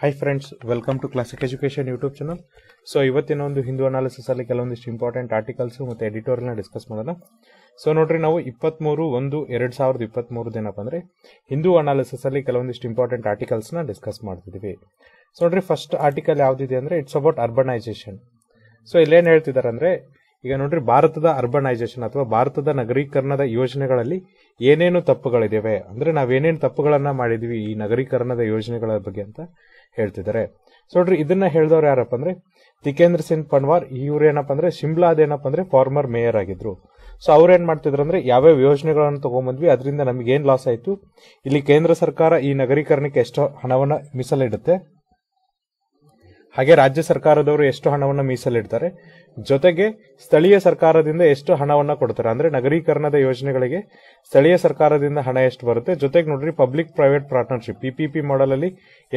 hi friends welcome to classic education YouTube channel so ಇವತ್ತಿನ ಒಂದು ಹಿಂದೂ ಅಲ್ಲಿ ಕೆಲವೊಂದಿಷ್ಟು ಇಂಪಾರ್ಟೆಂಟ್ ಆರ್ಟಿಕಲ್ಸು ಮತ್ತು ಎಡಿಟೋರಿಯಲ್ನ ಡಿಸ್ಕಸ್ ಮಾಡೋಣ ಸೊ ನೋಡ್ರಿ ನಾವು ಇಪ್ಪತ್ತ್ಮೂರು ಒಂದು ಎರಡು ಸಾವಿರದ ಇಪ್ಪತ್ತ್ಮೂರದ್ದು ಏನಪ್ಪ ಅಂದರೆ ಹಿಂದೂ ಅನಾಲಿಸಿಸಲ್ಲಿ ಕೆಲವೊಂದಿಷ್ಟು ಇಂಪಾರ್ಟೆಂಟ್ ಆರ್ಟಿಕಲ್ಸ್ನ ಡಿಸ್ಕಸ್ ಮಾಡ್ತಿದ್ದೀವಿ ಸೊ ನೋಡ್ರಿ ಫಸ್ಟ್ ಆರ್ಟಿಕಲ್ ಯಾವುದಿದೆ ಅಂದರೆ ಇಟ್ಸ್ ಅಬೌಟ್ ಅರ್ಬನೈಸೇಷನ್ ಸೊ ಇಲ್ಲೇನು ಹೇಳ್ತಿದ್ದಾರೆ ಅಂದರೆ ಈಗ ನೋಡ್ರಿ ಭಾರತದ ಅರ್ಬನೈಸೇಷನ್ ಅಥವಾ ಭಾರತದ ನಗರೀಕರಣದ ಯೋಜನೆಗಳಲ್ಲಿ ಏನೇನು ತಪ್ಪುಗಳಿದ್ದಾವೆ ಅಂದರೆ ನಾವೇನೇನು ತಪ್ಪುಗಳನ್ನು ಮಾಡಿದ್ವಿ ಈ ನಗರೀಕರಣದ ಯೋಜನೆಗಳ ಬಗ್ಗೆ ಅಂತ ಹೇಳ್ತಿದ್ದಾರೆ ಸೊ ನೋಡ್ರಿ ಇದನ್ನ ಹೇಳಿದವ್ರು ಯಾರಪ್ಪ ಅಂದ್ರೆ ತಿಕೇಂದ್ರ ಸಿಂಗ್ ಪನ್ವಾರ್ ಇವ್ರೇನಪ್ಪ ಅಂದ್ರೆ ಏನಪ್ಪ ಅಂದ್ರೆ ಫಾರ್ಮರ್ ಮೇಯರ್ ಆಗಿದ್ರು ಸೊ ಅವ್ರೇನ್ ಮಾಡ್ತಿದ್ರು ಅಂದ್ರೆ ಯಾವ್ಯಾವ ಯೋಜನೆಗಳನ್ನು ತಗೊಂಬಂದ್ವಿ ಅದರಿಂದ ನಮ್ಗೆ ಏನ್ ಲಾಸ್ ಆಯ್ತು ಇಲ್ಲಿ ಕೇಂದ್ರ ಸರ್ಕಾರ ಈ ನಗರೀಕರಣಕ್ಕೆ ಎಷ್ಟು ಹಣವನ್ನ ಮೀಸಲಿಡುತ್ತೆ ಹಾಗೆ ರಾಜ್ಯ ಸರ್ಕಾರದವರು ಎಷ್ಟು ಹಣವನ್ನು ಮೀಸಲಿಡ್ತಾರೆ ಜೊತೆಗೆ ಸ್ಥಳೀಯ ಸರ್ಕಾರದಿಂದ ಎಷ್ಟು ಹಣವನ್ನು ಕೊಡ್ತಾರೆ ಅಂದ್ರೆ ನಗರೀಕರಣದ ಯೋಜನೆಗಳಿಗೆ ಸ್ಥಳೀಯ ಸರ್ಕಾರದಿಂದ ಹಣ ಎಷ್ಟು ಬರುತ್ತೆ ಜೊತೆಗೆ ನೋಡ್ರಿ public private partnership P P P model ಅಲ್ಲಿ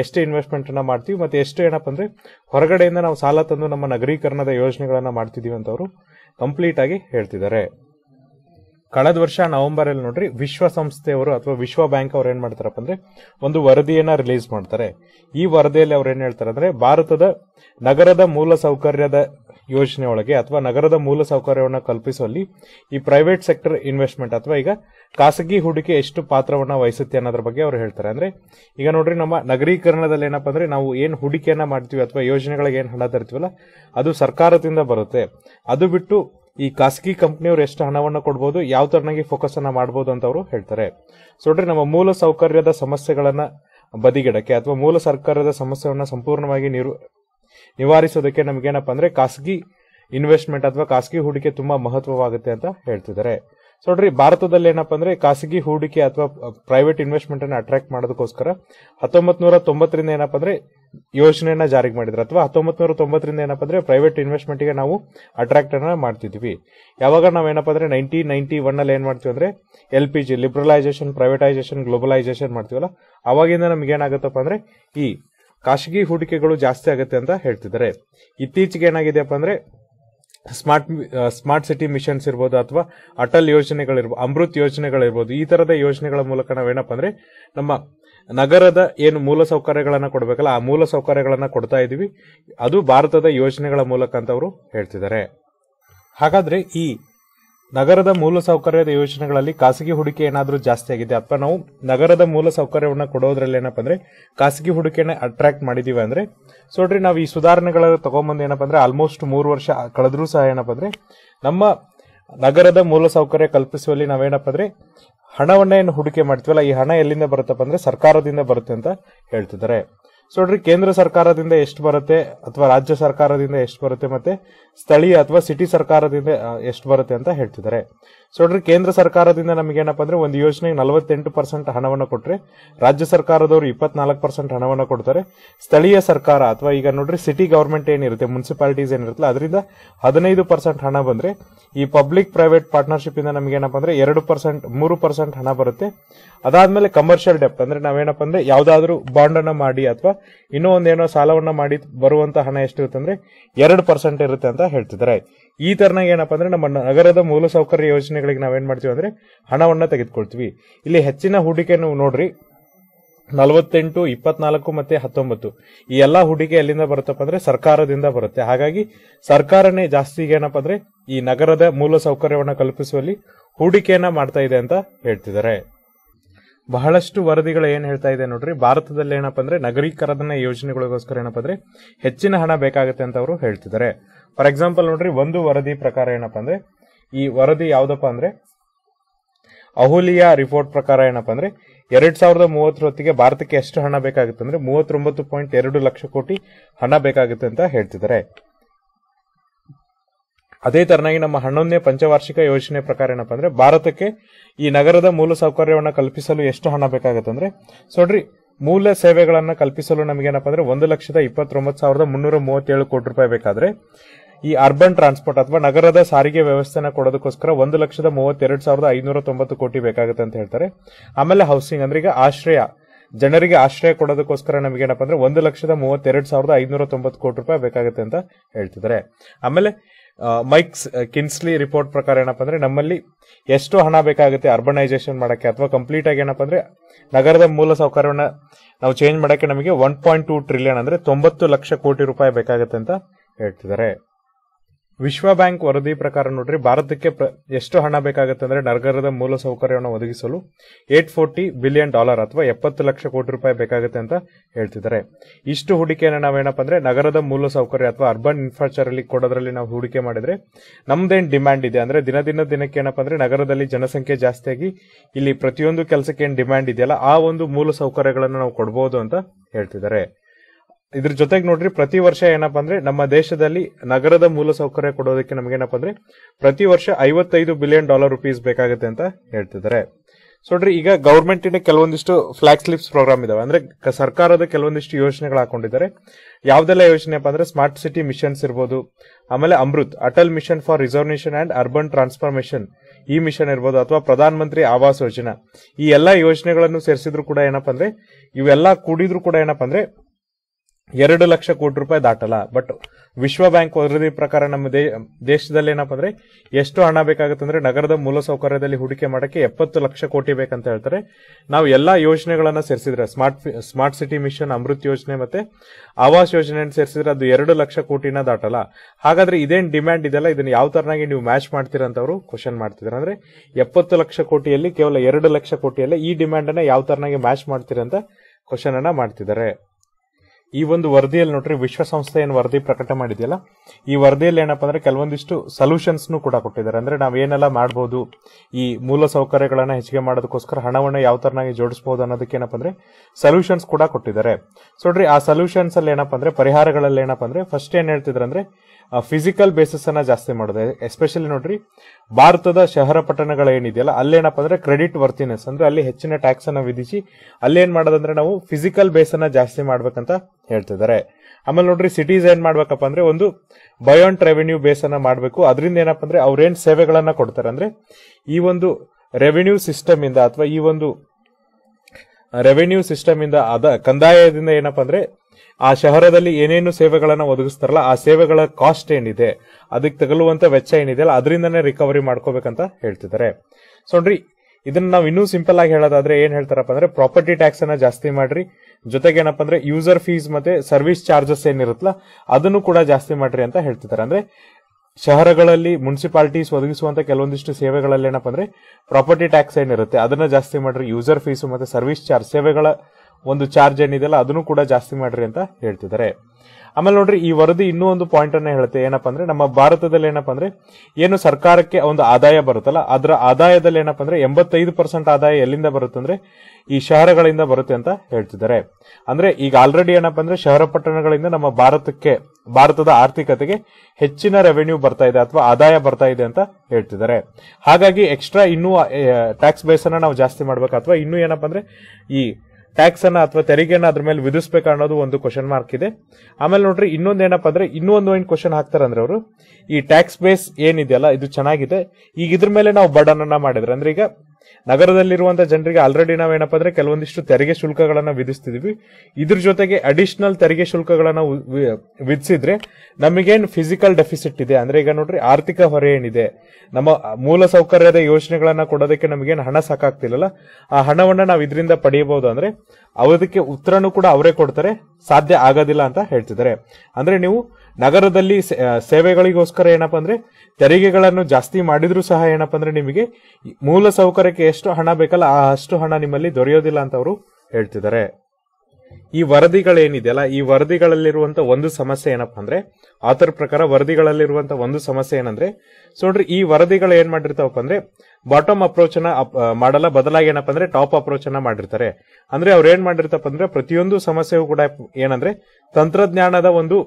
ಎಷ್ಟು ಇನ್ವೆಸ್ಟ್ಮೆಂಟ್ ಅನ್ನ ಮಾಡ್ತೀವಿ ಮತ್ತೆ ಎಷ್ಟು ಏನಪ್ಪ ಅಂದ್ರೆ ಹೊರಗಡೆಯಿಂದ ನಾವು ಸಾಲ ತಂದು ನಮ್ಮ ನಗರೀಕರಣದ ಯೋಜನೆಗಳನ್ನ ಮಾಡ್ತಿದೀವಿ ಅಂತ ಅವರು ಕಂಪ್ಲೀಟ್ ಆಗಿ ಹೇಳ್ತಿದ್ದಾರೆ ಕಳೆದ ವರ್ಷ ನವೆಂಬರ್ ಅಲ್ಲಿ ನೋಡ್ರಿ ವಿಶ್ವಸಂಸ್ಥೆಯವರು ಅಥವಾ ವಿಶ್ವ ಬ್ಯಾಂಕ್ ಅವ್ರು ಏನ್ ಮಾಡ್ತಾರಪ್ಪ ಅಂದ್ರೆ ಒಂದು ವರದಿಯನ್ನ ರಿಲೀಸ್ ಮಾಡ್ತಾರೆ ಈ ವರದಿಯಲ್ಲಿ ಅವ್ರು ಏನ್ ಹೇಳ್ತಾರೆ ಅಂದ್ರೆ ಭಾರತದ ನಗರದ ಮೂಲಸೌಕರ್ಯದ ಯೋಜನೆಯೊಳಗೆ ಒಳಗೆ ಅಥವಾ ನಗರದ ಮೂಲ ಸೌಕರ್ಯವನ್ನು ಕಲ್ಪಿಸುವಲ್ಲಿ ಈ ಪ್ರೈವೇಟ್ ಸೆಕ್ಟರ್ ಇನ್ವೆಸ್ಟ್ಮೆಂಟ್ ಅಥವಾ ಈಗ ಖಾಸಗಿ ಹೂಡಿಕೆ ಎಷ್ಟು ಪಾತ್ರವನ್ನು ವಹಿಸುತ್ತೆ ಅನ್ನೋದ್ರ ಬಗ್ಗೆ ಅವರು ಹೇಳ್ತಾರೆ ಅಂದ್ರೆ ಈಗ ನೋಡ್ರಿ ನಮ್ಮ ನಗರೀಕರಣದಲ್ಲಿ ಏನಪ್ಪ ಅಂದ್ರೆ ನಾವು ಏನು ಹೂಡಿಕೆಯನ್ನು ಮಾಡ್ತೀವಿ ಅಥವಾ ಯೋಜನೆಗಳಿಗೆ ಏನು ಹಣ ತರ್ತೀವಲ್ಲ ಅದು ಸರ್ಕಾರದಿಂದ ಬರುತ್ತೆ ಅದು ಬಿಟ್ಟು ಈ ಖಾಸಗಿ ಕಂಪನಿಯವರು ಎಷ್ಟು ಹಣವನ್ನು ಕೊಡ್ಬೋದು ಯಾವ ತರನಾಗಿ ಫೋಕಸ್ ಅನ್ನ ಮಾಡಬಹುದು ಅಂತ ಅವರು ಹೇಳ್ತಾರೆ ಸೊ ನೋಡ್ರಿ ನಮ್ಮ ಮೂಲ ಸೌಕರ್ಯದ ಸಮಸ್ಯೆಗಳನ್ನ ಬದಿಗಿಡಕ್ಕೆ ಅಥವಾ ಮೂಲ ಸರ್ಕಾರದ ಸಮಸ್ಯೆಯನ್ನ ಸಂಪೂರ್ಣವಾಗಿ ನಿರು ನಿವಾರಿಸೋದಕ್ಕೆ ನಮಗೇನಪ್ಪ ಅಂದ್ರೆ ಖಾಸಗಿ ಇನ್ವೆಸ್ಟ್ಮೆಂಟ್ ಅಥವಾ ಖಾಸಗಿ ಹೂಡಿಕೆ ತುಂಬಾ ಮಹತ್ವವಾಗುತ್ತೆ ಅಂತ ಹೇಳ್ತಿದ್ದಾರೆ ಸೊ ನೋಡ್ರಿ ಭಾರತದಲ್ಲಿ ಏನಪ್ಪ ಅಂದ್ರೆ ಖಾಸಗಿ ಹೂಡಿಕೆ ಅಥವಾ ಪ್ರೈವೇಟ್ ಇನ್ವೆಸ್ಟ್ಮೆಂಟ್ ಅನ್ನು ಅಟ್ರಾಕ್ಟ್ ಮಾಡೋದಕ್ಕೋಸ್ಕರ ಹತ್ತೊಂಬತ್ ನೂರ ತೊಂಬತ್ತರಿಂದ ಏನಪ್ಪಾ ಅಂದ್ರೆ ಯೋಜನೆಯನ್ನ ಜಾರಿಗೆ ಮಾಡಿದ್ರು ಅಥವಾ ಹತ್ತೊಂಬತ್ ನೂರ ತೊಂಬತ್ತರಿಂದ ಏನಪ್ಪಾ ಅಂದ್ರೆ ಪ್ರೈವೇಟ್ ಇನ್ವೆಸ್ಟ್ಮೆಂಟ್ ಗೆ ನಾವು ಅಟ್ರಾಕ್ಟ್ ಅನ್ನ ಮಾಡ್ತಿದ್ವಿ ಯಾವಾಗ ನಾವು ಏನಪ್ಪ ಅಂದ್ರೆ ನೈನ್ಟೀನ್ ನೈನ್ಟಿ ಒನ್ ಅಲ್ಲಿ ಏನ್ ಮಾಡ್ತೀವಿ ಅಂದ್ರೆ L P G liberalisation privatisation globalisation ಮಾಡ್ತೀವಲ್ಲ ಅವಾಗಿಂದ ನಮ್ಗೆ ಏನಾಗುತ್ತಪ್ಪ ಅಂದ್ರೆ ಈ ಖಾಸಗಿ ಹೂಡಿಕೆಗಳು ಜಾಸ್ತಿ ಆಗುತ್ತೆ ಅಂತ ಹೇಳ್ತಿದ್ದಾರೆ ಇತ್ತೀಚೆಗೆ ಏನಾಗಿದೆಯಪ್ಪ ಅಂದ್ರೆ ಸ್ಮಾರ್ಟ್ ಸ್ಮಾರ್ಟ್ ಸಿಟಿ ಮಿಷನ್ಸ್ ಇರ್ಬೋದು ಅಥವಾ ಅಟಲ್ ಯೋಜನೆಗಳಿರ್ಬೋದು ಅಮೃತ್ ಯೋಜನೆಗಳಿರ್ಬೋದು ಈ ತರದ ಯೋಜನೆಗಳ ಮೂಲಕ ನಾವೇನಪ್ಪ ಅಂದ್ರೆ ನಮ್ಮ ನಗರದ ಏನು ಮೂಲ ಸೌಕರ್ಯಗಳನ್ನು ಕೊಡಬೇಕಲ್ಲ ಆ ಮೂಲ ಸೌಕರ್ಯಗಳನ್ನು ಕೊಡ್ತಾ ಇದ್ದೀವಿ ಅದು ಭಾರತದ ಯೋಜನೆಗಳ ಮೂಲಕ ಅಂತ ಅವರು ಹೇಳ್ತಿದ್ದಾರೆ ಹಾಗಾದ್ರೆ ಈ ನಗರದ ಮೂಲಸೌಕರ್ಯದ ಯೋಜನೆಗಳಲ್ಲಿ ಖಾಸಗಿ ಹೂಡಿಕೆ ಏನಾದರೂ ಜಾಸ್ತಿ ಆಗಿದೆ ಅಥವಾ ನಾವು ನಗರದ ಮೂಲಸೌಕರ್ಯವನ್ನು ಕೊಡೋದ್ರಲ್ಲಿ ಏನಪ್ಪ ಅಂದ್ರೆ ಖಾಸಗಿ ಹೂಡಿಕೆನ ಅಟ್ರಾಕ್ಟ್ ಮಾಡಿದೀವಿ ಅಂದ್ರೆ ನೋಡ್ರಿ ನಾವು ಈ ಸುಧಾರಣೆಗಳ ತಗೊಂಬಂದು ಏನಪ್ಪ ಅಂದ್ರೆ ಆಲ್ಮೋಸ್ಟ್ ಮೂರು ವರ್ಷ ಕಳೆದ್ರೂ ಸಹ ಏನಪ್ಪ ಅಂದ್ರೆ ನಮ್ಮ ನಗರದ ಮೂಲಸೌಕರ್ಯ ಕಲ್ಪಿಸುವಲ್ಲಿ ನಾವೇನಪ್ಪ ಅಂದ್ರೆ ಹಣವನ್ನ ಏನು ಹೂಡಿಕೆ ಮಾಡ್ತೀವಲ್ಲ ಈ ಹಣ ಎಲ್ಲಿಂದ ಬರುತ್ತಪ್ಪ ಅಂದ್ರೆ ಸರ್ಕಾರದಿಂದ ಬರುತ್ತೆ ಅಂತ ಹೇಳ್ತಿದ್ದಾರೆ ಸೊ ನೋಡ್ರಿ ಕೇಂದ್ರ ಸರ್ಕಾರದಿಂದ ಎಷ್ಟು ಬರುತ್ತೆ ಅಥವಾ ರಾಜ್ಯ ಸರ್ಕಾರದಿಂದ ಎಷ್ಟು ಬರುತ್ತೆ ಮತ್ತೆ ಸ್ಥಳೀಯ ಅಥವಾ ಸಿಟಿ ಸರ್ಕಾರದಿಂದ ಎಷ್ಟು ಬರುತ್ತೆ ಅಂತ ಹೇಳ್ತಿದ್ದಾರೆ ಸೊ ನೋಡ್ರಿ ಕೇಂದ್ರ ಸರ್ಕಾರದಿಂದ ನಮಗೆ ಏನಪ್ಪ ಅಂದ್ರೆ ಒಂದು ಯೋಜನೆಗೆ ನಲವತ್ತೆಂಟು ಪರ್ಸೆಂಟ್ ಹಣವನ್ನು ಕೊಟ್ಟರೆ ರಾಜ್ಯ ಸರ್ಕಾರದವರು ಇಪ್ಪತ್ನಾಲ್ಕು ಪರ್ಸೆಂಟ್ ಹಣವನ್ನು ಕೊಡ್ತಾರೆ ಸ್ಥಳೀಯ ಸರ್ಕಾರ ಅಥವಾ ಈಗ ನೋಡ್ರಿ ಸಿಟಿ ಗವರ್ಮೆಂಟ್ ಏನಿರುತ್ತೆ ಮುನ್ಸಿಪಾಲಿಟೀಸ್ ಏನಿರುತ್ತೆ ಅದರಿಂದ ಹದಿನೈದು ಪರ್ಸೆಂಟ್ ಹಣ ಬಂದ್ರೆ ಈ ಪಬ್ಲಿಕ್ ಪ್ರೈವೇಟ್ ಪಾರ್ಟ್ನರ್ಶಿಪ್ ಇಂದ ನಮಗೆ ಏನಪ್ಪ ಅಂದ್ರೆ ಎರಡು ಪರ್ಸೆಂಟ್ ಮೂರು ಪರ್ಸೆಂಟ್ ಹಣ ಬರುತ್ತೆ ಅದಾದ್ಮೇಲೆ ಕಮರ್ಷಿಯಲ್ ಡೆಪ್ಟ್ ಅಂದ್ರೆ ನಾವೇನಪ್ಪ ಅಂದ್ರೆ ಯಾವ್ದಾದ್ರು ಬಾಂಡ್ ಅನ್ನ ಮಾಡಿ ಅಥವಾ ಇನ್ನೂ ಒಂದೇನೋ ಸಾಲವನ್ನ ಮಾಡಿ ಬರುವಂತ ಹಣ ಎಷ್ಟಿರುತ್ತೆ ಅಂದ್ರೆ ಎರಡು ಪರ್ಸೆಂಟ್ ಇರುತ್ತೆ ಅಂತ ಹೇಳ್ತಿದ್ದಾರೆ ಈ ತರನಾಗ ಏನಪ್ಪಾ ಅಂದ್ರೆ ನಮ್ಮ ನಗರದ ಮೂಲಸೌಕರ್ಯ ಯೋಜನೆಗಳಿಗೆ ನಾವೇನ್ ಮಾಡ್ತೀವಿ ಅಂದ್ರೆ ಹಣವನ್ನ ತೆಗೆದುಕೊಳ್ತೀವಿ ಇಲ್ಲಿ ಹೆಚ್ಚಿನ ಹೂಡಿಕೆ ನೋಡ್ರಿ ನಲವತ್ತೆಂಟು ಇಪ್ಪತ್ನಾಲ್ಕು ಮತ್ತೆ ಹತ್ತೊಂಬತ್ತು ಈ ಎಲ್ಲಾ ಹೂಡಿಕೆ ಎಲ್ಲಿಂದ ಬರುತ್ತಪ್ಪ ಅಂದ್ರೆ ಸರ್ಕಾರದಿಂದ ಬರುತ್ತೆ ಹಾಗಾಗಿ ಸರ್ಕಾರನೇ ಜಾಸ್ತಿ ಏನಪ್ಪ ಅಂದ್ರೆ ಈ ನಗರದ ಮೂಲ ಸೌಕರ್ಯವನ್ನು ಕಲ್ಪಿಸುವಲ್ಲಿ ಹೂಡಿಕೆಯನ್ನ ಮಾಡ್ತಾ ಇದೆ ಅಂತ ಹೇಳ್ತಿದ್ದಾರೆ ಬಹಳಷ್ಟು ವರದಿಗಳು ಏನು ಹೇಳ್ತಾ ಇದೆ ನೋಡ್ರಿ ಭಾರತದಲ್ಲಿ ಏನಪ್ಪ ಅಂದ್ರೆ ನಗರೀಕರಣ ಯೋಜನೆಗಳಿಗೋಸ್ಕರ ಏನಪ್ಪ ಅಂದ್ರೆ ಹೆಚ್ಚಿನ ಹಣ ಬೇಕಾಗುತ್ತೆ ಅಂತ ಅವರು ಹೇಳ್ತಿದ್ದಾರೆ ಫಾರ್ ಎಕ್ಸಾಂಪಲ್ ನೋಡ್ರಿ ಒಂದು ವರದಿ ಪ್ರಕಾರ ಏನಪ್ಪ ಅಂದ್ರೆ ಈ ವರದಿ ಯಾವ್ದಪ್ಪ ಅಂದ್ರೆ ಅಹುಲಿಯಾ ರಿಪೋರ್ಟ್ ಪ್ರಕಾರ ಏನಪ್ಪ ಅಂದ್ರೆ ಎರಡ್ ಸಾವಿರದ ಮೂವತ್ತರ ಹೊತ್ತಿಗೆ ಭಾರತಕ್ಕೆ ಎಷ್ಟು ಹಣ ಬೇಕಾಗುತ್ತೆ ಅಂದ್ರೆ ಮೂವತ್ತೊಂಬತ್ತು ಪಾಯಿಂಟ್ ಎರಡು ಲಕ್ಷ ಕೋಟಿ ಹಣ ಬೇಕಾಗುತ್ತೆ ಅಂತ ಹೇಳ್ತಿದ್ದಾರೆ ಅದೇ ತರನಾಗಿ ನಮ್ಮ ಹನ್ನೊಂದನೇ ಪಂಚವಾರ್ಷಿಕ ಯೋಜನೆ ಪ್ರಕಾರ ಏನಪ್ಪಾ ಅಂದ್ರೆ ಭಾರತಕ್ಕೆ ಈ ನಗರದ ಮೂಲ ಸೌಕರ್ಯವನ್ನು ಕಲ್ಪಿಸಲು ಎಷ್ಟು ಹಣ ಬೇಕಾಗುತ್ತೆ ಅಂದ್ರೆ ನೋಡ್ರಿ ಮೂಲ ಸೇವೆಗಳನ್ನು ಕಲ್ಪಿಸಲು ನಮಗೇನಪ್ಪ ಅಂದ್ರೆ ಒಂದು ಲಕ್ಷದ ಇಪ್ಪತ್ತೊಂಬತ್ತು ಸಾವಿರದ ಮುನ್ನೂರ ಮೂವತ್ತೇಳು ಕೋಟಿ ರೂಪಾಯಿ ಬೇಕಾದ್ರೆ ಈ ಅರ್ಬನ್ ಟ್ರಾನ್ಸ್ಪೋರ್ಟ್ ಅಥವಾ ನಗರದ ಸಾರಿಗೆ ವ್ಯವಸ್ಥೆನ ಕೊಡೋದಕ್ಕೋಸ್ಕರ ಒಂದು ಲಕ್ಷದ ಮೂವತ್ತೆರಡು ಸಾವಿರದ ಐನೂರ ತೊಂಬತ್ತು ಕೋಟಿ ಬೇಕಾಗುತ್ತೆ ಅಂತ ಹೇಳ್ತಾರೆ ಆಮೇಲೆ ಹೌಸಿಂಗ್ ಅಂದ್ರೆ ಈಗ ಆಶ್ರಯ ಜನರಿಗೆ ಆಶ್ರಯ ಕೊಡೋದಕ್ಕೋಸ್ಕರ ನಮಗೇನಪ್ಪ ಅಂದ್ರೆ ಒಂದು ಲಕ್ಷದ ಮೂವತ್ತೆರಡು ಸಾವಿರದ ಐನೂರ ತೊಂಬತ್ತು ಕೋಟಿ ರೂಪಾಯಿ ಬೇಕಾಗುತ್ತೆ ಅಂತ ಹೇಳ್ತಿದ್ದಾರೆ ಆಮೇಲೆ ಮೈಕ್ ಕಿನ್ಸ್ಲಿ ರಿಪೋರ್ಟ್ ಪ್ರಕಾರ ಏನಪ್ಪಾ ಅಂದ್ರೆ ನಮ್ಮಲ್ಲಿ ಎಷ್ಟು ಹಣ ಬೇಕಾಗುತ್ತೆ ಅರ್ಬನೈಸೇಷನ್ ಮಾಡಕ್ಕೆ ಅಥವಾ ಕಂಪ್ಲೀಟ್ ಆಗಿ ಏನಪ್ಪಾ ಅಂದ್ರೆ ನಗರದ ಮೂಲ ಸೌಕರ್ಯವನ್ನ ನಾವು ಚೇಂಜ್ ಮಾಡಕ್ಕೆ ನಮಗೆ ಒನ್ ಪಾಯಿಂಟ್ ಟ್ರಿಲಿಯನ್ ಅಂದ್ರೆ ತೊಂಬತ್ತು ಲಕ್ಷ ಕೋಟಿ ರೂಪಾಯಿ ಬೇಕಾಗುತ್ತೆ ಅಂತ ಹೇಳ್ತಿದ್ದಾರೆ ವಿಶ್ವ ಬ್ಯಾಂಕ್ ವರದಿ ಪ್ರಕಾರ ನೋಡ್ರಿ ಭಾರತಕ್ಕೆ ಎಷ್ಟು ಹಣ ಬೇಕಾಗುತ್ತೆ ಅಂದ್ರೆ ನಗರದ ಮೂಲ ಸೌಕರ್ಯವನ್ನು ಒದಗಿಸಲು ಏಟ್ ಫೋರ್ಟಿ ಬಿಲಿಯನ್ ಡಾಲರ್ ಅಥವಾ ಎಪ್ಪತ್ತು ಲಕ್ಷ ಕೋಟಿ ರೂಪಾಯಿ ಬೇಕಾಗುತ್ತೆ ಅಂತ ಹೇಳ್ತಿದ್ದಾರೆ ಇಷ್ಟು ಹೂಡಿಕೆಯನ್ನು ನಾವೇನಪ್ಪ ಅಂದ್ರೆ ನಗರದ ಮೂಲ ಸೌಕರ್ಯ ಅಥವಾ ಅರ್ಬನ್ ಇನ್ಫ್ರಾಸ್ಟ್ರಕ್ಚರ್ ಅಲ್ಲಿ ಕೊಡೋದ್ರಲ್ಲಿ ನಾವು ಹೂಡಿಕೆ ಮಾಡಿದ್ರೆ ನಮ್ದೇನ್ ಡಿಮ್ಯಾಂಡ್ ಇದೆ ಅಂದ್ರೆ ದಿನ ದಿನ ದಿನಕ್ಕೆ ಏನಪ್ಪ ಅಂದ್ರೆ ನಗರದಲ್ಲಿ ಜನಸಂಖ್ಯೆ ಜಾಸ್ತಿಯಾಗಿ ಇಲ್ಲಿ ಪ್ರತಿಯೊಂದು ಕೆಲಸಕ್ಕೆ ಏನ್ ಡಿಮ್ಯಾಂಡ್ ಇದೆಯಲ್ಲ ಆ ಒಂದು ಮೂಲ ಸೌಕರ್ಯಗಳನ್ನು ನಾವು ಕೊಡಬಹುದು ಅಂತ ಹೇಳ್ತಿದ್ದಾರೆ ಇದ್ರ ಜೊತೆಗೆ ನೋಡ್ರಿ ಪ್ರತಿ ವರ್ಷ ಏನಪ್ಪ ಅಂದ್ರೆ ನಮ್ಮ ದೇಶದಲ್ಲಿ ನಗರದ ಮೂಲ ಸೌಕರ್ಯ ಕೊಡೋದಕ್ಕೆ ನಮ್ಗೇನಪ್ಪ ಅಂದ್ರೆ ಪ್ರತಿ ವರ್ಷ ಐವತ್ತೈದು ಬಿಲಿಯನ್ ಡಾಲರ್ ರುಪೀಸ್ ಬೇಕಾಗುತ್ತೆ ಅಂತ ಹೇಳ್ತಿದ್ದಾರೆ ನೋಡ್ರಿ ಈಗ ಗೌರ್ಮೆಂಟಿನ ಕೆಲವೊಂದಿಷ್ಟು ಫ್ಲಾಗ್ ಸ್ಲಿಪ್ಸ್ ಪ್ರೋಗ್ರಾಮ್ ಇದಾವೆ ಅಂದ್ರೆ ಸರ್ಕಾರದ ಕೆಲವೊಂದಿಷ್ಟು ಯೋಜನೆಗಳು ಹಾಕೊಂಡಿದ್ದಾರೆ ಯಾವ್ದೆಲ್ಲ ಯೋಜನೆಪ್ಪ ಅಂದ್ರೆ ಸ್ಮಾರ್ಟ್ ಸಿಟಿ ಮಿಷನ್ಸ್ ಇರ್ಬೋದು ಆಮೇಲೆ Amrit Atal mission for reservation and urban transformation ಈ ಮಿಷನ್ ಇರ್ಬೋದು ಅಥವಾ ಪ್ರಧಾನ ಮಂತ್ರಿ ಆವಾಸ್ ಯೋಜನಾ ಈ ಎಲ್ಲಾ ಯೋಜನೆಗಳನ್ನು ಸೇರಿಸಿದ್ರು ಕೂಡ ಏನಪ್ಪ ಅಂದ್ರೆ ಇವೆಲ್ಲ ಕೂಡಿದ್ರು ಕೂಡ ಏನಪ್ಪ ಅಂದ್ರೆ ಎರಡು ಲಕ್ಷ ಕೋಟಿ ರೂಪಾಯಿ ದಾಟಲ್ಲ ಬಟ್ ವಿಶ್ವ ಬ್ಯಾಂಕ್ ವರದಿ ಪ್ರಕಾರ ನಮ್ಮ ದೇಶದಲ್ಲಿ ಏನಪ್ಪ ಅಂದ್ರೆ ಎಷ್ಟು ಹಣ ಬೇಕಾಗುತ್ತೆ ಅಂದ್ರೆ ನಗರದ ಮೂಲಸೌಕರ್ಯದಲ್ಲಿ ಹೂಡಿಕೆ ಮಾಡಕ್ಕೆ ಎಪ್ಪತ್ತು ಲಕ್ಷ ಕೋಟಿ ಬೇಕಂತ ಹೇಳ್ತಾರೆ ನಾವು ಎಲ್ಲಾ ಯೋಜನೆಗಳನ್ನ ಸೇರಿಸಿದ್ರೆ smart smart city mission Amrit ಯೋಜನೆ ಮತ್ತೆ ಆವಾಸ್ ಯೋಜನೆ ಸೇರಿಸಿದ್ರೆ ಅದು ಎರಡು ಲಕ್ಷ ಕೋಟಿನ ದಾಟಲ್ಲ ಹಾಗಾದ್ರೆ ಇದೇನ್ ಡಿಮ್ಯಾಂಡ್ ಇದೆಲ್ಲ ಇದನ್ನ ಯಾವ ತರನಾಗಿ ನೀವು ಮ್ಯಾಚ್ ಮಾಡ್ತೀರಾ ಅಂತ ಅವರು ಕ್ವಶನ್ ಮಾಡ್ತಿದ್ದಾರೆ ಅಂದ್ರೆ ಎಪ್ಪತ್ತು ಲಕ್ಷ ಕೋಟಿಯಲ್ಲಿ ಕೇವಲ ಎರಡು ಲಕ್ಷ ಕೋಟಿಯಲ್ಲಿ ಈ ಡಿಮ್ಯಾಂಡ್ ಅನ್ನ ಯಾವ ತರನಾಗಿ ಮ್ಯಾಚ್ ಮಾಡ್ತೀರಾ ಅಂತ ಕ್ವಶನ್ ಅನ್ನ ಮಾಡ್ತಿದ್ದಾರೆ ಈ ಒಂದು ವರದಿಯಲ್ಲಿ ನೋಡ್ರಿ ವಿಶ್ವಸಂಸ್ಥೆ ಏನು ವರದಿ ಪ್ರಕಟ ಮಾಡಿದೆಯಲ್ಲ ಈ ವರದಿಯಲ್ಲಿ ಏನಪ್ಪಾ ಅಂದ್ರೆ ಕೆಲವೊಂದಿಷ್ಟು ಸೊಲ್ಯೂಷನ್ಸ್ನು ಕೂಡ ಕೊಟ್ಟಿದ್ದಾರೆ ಅಂದ್ರೆ ನಾವೇನೆಲ್ಲ ಮಾಡಬಹುದು ಈ ಮೂಲ ಸೌಕರ್ಯಗಳನ್ನ ಹೆಚ್ಚಿಗೆ ಮಾಡೋದಕ್ಕೋಸ್ಕರ ಹಣವನ್ನು ಯಾವ ತರನಾಗಿ ಜೋಡಿಸಬಹುದು ಅನ್ನೋದಕ್ಕೆ ಏನಪ್ಪಾ ಅಂದ್ರೆ ಸೊಲ್ಯೂಷನ್ಸ್ ಕೂಡ ಕೊಟ್ಟಿದ್ದಾರೆ ಸೊ ನೋಡ್ರಿ ಆ ಸೊಲ್ಯೂಷನ್ಸ್ ಅಲ್ಲಿ ಏನಪ್ಪಾ ಅಂದ್ರೆ ಪರಿಹಾರಗಳಲ್ಲಿ ಏನಪ್ಪಾ ಅಂದ್ರೆ ಫಸ್ಟ್ ಏನ್ ಹೇಳ್ತಿದ್ರು ಅಂದ್ರೆ ಫಿಸಿಕಲ್ ಬೇಸಸ್ ಅನ್ನ ಜಾಸ್ತಿ ಮಾಡಿದೆ ಎಸ್ಪೆಷಲಿ ನೋಡ್ರಿ ಭಾರತದ ಶಹರ ಪಟ್ಟಣಗಳ ಏನಿದೆಯಲ್ಲ ಅಲ್ಲೇನಪ್ಪ ಅಂದ್ರೆ ಕ್ರೆಡಿಟ್ ವರ್ತಿನೆಸ್ ಅಂದ್ರೆ ಅಲ್ಲಿ ಹೆಚ್ಚಿನ ಟ್ಯಾಕ್ಸ್ ಅನ್ನ ವಿಧಿಸಿ ಅಲ್ಲೇನ್ ಮಾಡೋದಂದ್ರೆ ನಾವು ಫಿಸಿಕಲ್ ಬೇಸ್ ಅನ್ನ ಜಾಸ್ತಿ ಮಾಡ್ಬೇಕಂತ ಹೇಳ್ತಿದ್ದಾರೆ ಆಮೇಲೆ ನೋಡ್ರಿ ಸಿಟೀಸ್ ಏನ್ ಮಾಡ್ಬೇಕಪ್ಪ ಅಂದ್ರೆ ಒಂದು ಬಯೋಂಟ್ ರೆವೆನ್ಯೂ ಬೇಸ್ ಅನ್ನ ಮಾಡಬೇಕು ಅದರಿಂದ ಏನಪ್ಪ ಅಂದ್ರೆ ಅವ್ರೇನ್ ಸೇವೆಗಳನ್ನ ಕೊಡ್ತಾರೆ ಅಂದ್ರೆ ಈ ಒಂದು ರೆವೆನ್ಯೂ ಸಿಸ್ಟಮ್ ಇಂದ ಅಥವಾ ಈ ಒಂದು ರೆವೆನ್ಯೂ ಸಿಸ್ಟಮ್ ಇಂದ ಅದ ಕಂದಾಯದಿಂದ ಏನಪ್ಪ ಅಂದ್ರೆ ಆ ಶಹರದಲ್ಲಿ ಏನೇನು ಸೇವೆಗಳನ್ನ ಒದಗಿಸ್ತಾರಲ್ಲ ಆ ಸೇವೆಗಳ ಕಾಸ್ಟ್ ಏನಿದೆ ಅದಕ್ಕೆ ತಗಲುವಂತ ವೆಚ್ಚ ಏನಿದೆ ಅಲ್ಲ ಅದರಿಂದನೇ ರಿಕವರಿ ಮಾಡ್ಕೋಬೇಕಂತ ಹೇಳ್ತಿದ್ದಾರೆ ಸೊ ನೋಡ್ರಿ ಇದನ್ನ ನಾವು ಇನ್ನೂ ಸಿಂಪಲ್ ಆಗಿ ಹೇಳೋದಾದ್ರೆ ಏನ್ ಹೇಳ್ತಾರಪ್ಪ ಅಂದ್ರೆ ಪ್ರಾಪರ್ಟಿ ಟ್ಯಾಕ್ಸ್ ಅನ್ನ ಜಾಸ್ತಿ ಮಾಡ್ರಿ ಜೊತೆಗೆ ಏನಪ್ಪ ಅಂದ್ರೆ ಯೂಸರ್ ಫೀಸ್ ಮತ್ತೆ ಸರ್ವಿಸ್ ಚಾರ್ಜಸ್ ಏನಿರುತ್ತಲ್ಲ ಅದನ್ನು ಕೂಡ ಜಾಸ್ತಿ ಮಾಡ್ರಿ ಅಂತ ಹೇಳ್ತಿದ್ದಾರೆ ಅಂದ್ರೆ ಶಹರಗಳಲ್ಲಿ ಮುನ್ಸಿಪಾಲಿಟೀಸ್ ಒದಗಿಸುವಂತ ಕೆಲವೊಂದಿಷ್ಟು ಸೇವೆಗಳಲ್ಲಿ ಏನಪ್ಪ ಅಂದ್ರೆ ಪ್ರಾಪರ್ಟಿ ಟ್ಯಾಕ್ಸ್ ಏನಿರುತ್ತೆ ಅದನ್ನ ಜಾಸ್ತಿ ಮಾಡ್ರಿ ಯೂಸರ್ ಫೀಸ್ ಮತ್ತೆ ಸರ್ವಿಸ್ ಚಾರ್ಜ್ ಸೇವೆಗಳ ಒಂದು ಚಾರ್ಜ್ ಏನಿದೆಯಲ್ಲ ಅದನ್ನು ಕೂಡ ಜಾಸ್ತಿ ಮಾಡ್ರಿ ಅಂತ ಹೇಳ್ತಿದ್ದಾರೆ ಆಮೇಲೆ ನೋಡ್ರಿ ಈ ವರದಿ ಇನ್ನೂ ಒಂದು ಪಾಯಿಂಟ್ ಅನ್ನ ಹೇಳುತ್ತೆ ಏನಪ್ಪ ಅಂದ್ರೆ ನಮ್ಮ ಭಾರತದಲ್ಲಿ ಏನಪ್ಪ ಅಂದ್ರೆ ಏನು ಸರ್ಕಾರಕ್ಕೆ ಒಂದು ಆದಾಯ ಬರುತ್ತಲ್ಲ ಅದರ ಆದಾಯದಲ್ಲಿ ಏನಪ್ಪ ಅಂದ್ರೆ ಎಂಬತ್ತೈದು ಪರ್ಸೆಂಟ್ ಆದಾಯ ಎಲ್ಲಿಂದ ಬರುತ್ತೆ ಅಂದ್ರೆ ಈ ಶಹರಗಳಿಂದ ಬರುತ್ತೆ ಅಂತ ಹೇಳ್ತಿದ್ದಾರೆ ಅಂದ್ರೆ ಈಗ ಆಲ್ರೆಡಿ ಏನಪ್ಪ ಅಂದ್ರೆ ಶಹರ ಪಟ್ಟಣಗಳಿಂದ ನಮ್ಮ ಭಾರತಕ್ಕೆ ಭಾರತದ ಆರ್ಥಿಕತೆಗೆ ಹೆಚ್ಚಿನ ರೆವೆನ್ಯೂ ಬರ್ತಾ ಇದೆ ಅಥವಾ ಆದಾಯ ಬರ್ತಾ ಇದೆ ಅಂತ ಹೇಳ್ತಿದ್ದಾರೆ ಹಾಗಾಗಿ ಎಕ್ಸ್ಟ್ರಾ ಇನ್ನೂ ಟ್ಯಾಕ್ಸ್ ಬೇಸ್ ಅನ್ನ ನಾವು ಜಾಸ್ತಿ ಮಾಡ್ಬೇಕು ಅಥವಾ ಇನ್ನೂ ಏನಪ್ಪ ಅಂದ್ರೆ ಈ ಟ್ಯಾಕ್ಸ್ ಅನ್ನ ಅಥವಾ ತೆರಿಗೆಯನ್ನು ಅದ್ರ ಮೇಲೆ ವಿಧಿಸ್ಬೇಕು ಅನ್ನೋದು ಒಂದು ಕ್ವಶನ್ ಮಾರ್ಕ್ ಇದೆ ಆಮೇಲೆ ನೋಡ್ರಿ ಏನಪ್ಪ ಅಂದ್ರೆ ಇನ್ನೊಂದು ಏನು ಕ್ವಶನ್ ಅಂದ್ರೆ ಅವರು ಈ ಟ್ಯಾಕ್ಸ್ ಬೇಸ್ ಏನಿದೆಯಲ್ಲ ಇದು ಚೆನ್ನಾಗಿದೆ ಈಗ ಇದ್ರ ಮೇಲೆ ನಾವು ಬಡನ್ ಅನ್ನ ಮಾಡಿದ್ರೆ ಅಂದ್ರೆ ಈಗ ನಗರದಲ್ಲಿರುವಂತಹ ಜನರಿಗೆ ಆಲ್ರೆಡಿ ನಾವೇನಪ್ಪ ಅಂದ್ರೆ ಕೆಲವೊಂದಿಷ್ಟು ತೆರಿಗೆ ಶುಲ್ಕಗಳನ್ನ ವಿಧಿಸ್ತಿದ್ವಿ ಇದ್ರ ಜೊತೆಗೆ ಅಡಿಷನಲ್ ತೆರಿಗೆ ಶುಲ್ಕಗಳನ್ನ ವಿಧಿಸಿದ್ರೆ ನಮಗೇನು ಫಿಸಿಕಲ್ ಡೆಫಿಸಿಟ್ ಇದೆ ಅಂದ್ರೆ ಈಗ ನೋಡ್ರಿ ಆರ್ಥಿಕ ಹೊರೆ ಏನಿದೆ ನಮ್ಮ ಮೂಲ ಸೌಕರ್ಯದ ಯೋಜನೆಗಳನ್ನ ಕೊಡೋದಕ್ಕೆ ನಮಗೇನು ಹಣ ಸಾಕಾಗ್ತಿಲ್ಲ ಆ ಹಣವನ್ನ ನಾವು ಇದರಿಂದ ಪಡೆಯಬಹುದು ಅಂದ್ರೆ ಅದಕ್ಕೆ ಉತ್ತರನೂ ಕೂಡ ಅವರೇ ಕೊಡ್ತಾರೆ ಸಾಧ್ಯ ಆಗೋದಿಲ್ಲ ಅಂತ ಹೇಳ್ತಿದ್ದಾರೆ ಅಂದ್ರೆ ನೀವು ನಗರದಲ್ಲಿ ಸೇವೆಗಳಿಗೋಸ್ಕರ ಏನಪ್ಪ ಅಂದ್ರೆ ತೆರಿಗೆಗಳನ್ನು ಜಾಸ್ತಿ ಮಾಡಿದ್ರು ಸಹ ಏನಪ್ಪ ಅಂದ್ರೆ ನಿಮಗೆ ಮೂಲ ಸೌಕರ್ಯಕ್ಕೆ ಎಷ್ಟು ಹಣ ಬೇಕಲ್ಲ ಆ ಅಷ್ಟು ಹಣ ನಿಮ್ಮಲ್ಲಿ ದೊರೆಯೋದಿಲ್ಲ ಅಂತ ಅವರು ಹೇಳ್ತಿದ್ದಾರೆ ಈ ವರದಿಗಳೇನಿದೆಯಲ್ಲ ಈ ವರದಿಗಳಲ್ಲಿರುವಂತ ಒಂದು ಸಮಸ್ಯೆ ಏನಪ್ಪ ಅಂದ್ರೆ ಆತರ ಪ್ರಕಾರ ವರದಿಗಳಲ್ಲಿರುವಂತ ಒಂದು ಸಮಸ್ಯೆ ಏನಂದ್ರೆ ಸೊ ನೋಡ್ರಿ ಈ ವರದಿಗಳು ಏನ್ ಮಾಡಿರ್ತಾವಪ್ಪ ಅಂದ್ರೆ ಬಾಟಮ್ ಅಪ್ರೋಚ್ ಅನ್ನ ಮಾಡಲ್ಲ ಬದಲಾಗಿ ಏನಪ್ಪ ಅಂದ್ರೆ ಟಾಪ್ ಅಪ್ರೋಚ್ ಅನ್ನ ಮಾಡಿರ್ತಾರೆ ಅಂದ್ರೆ ಅವ್ರು ಏನ್ ಮಾಡಿರ್ತಪ್ಪ ಅಂದ್ರೆ ಪ್ರತಿಯೊಂದು ಸಮಸ್ಯೆಯು ಕೂಡ ಏನಂದ್ರೆ ತಂತ್ರಜ್ಞಾನದ ಒಂದು